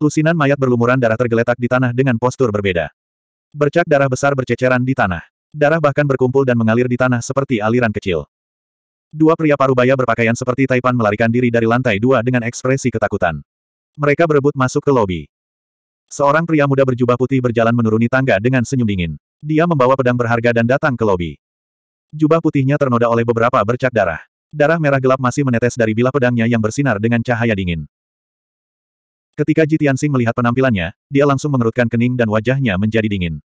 Lusinan mayat berlumuran darah tergeletak di tanah dengan postur berbeda. Bercak darah besar berceceran di tanah. Darah bahkan berkumpul dan mengalir di tanah seperti aliran kecil. Dua pria parubaya berpakaian seperti taipan melarikan diri dari lantai dua dengan ekspresi ketakutan. Mereka berebut masuk ke lobi. Seorang pria muda berjubah putih berjalan menuruni tangga dengan senyum dingin. Dia membawa pedang berharga dan datang ke lobi. Jubah putihnya ternoda oleh beberapa bercak darah. Darah merah gelap masih menetes dari bilah pedangnya yang bersinar dengan cahaya dingin. Ketika Jitian Sing melihat penampilannya, dia langsung mengerutkan kening dan wajahnya menjadi dingin.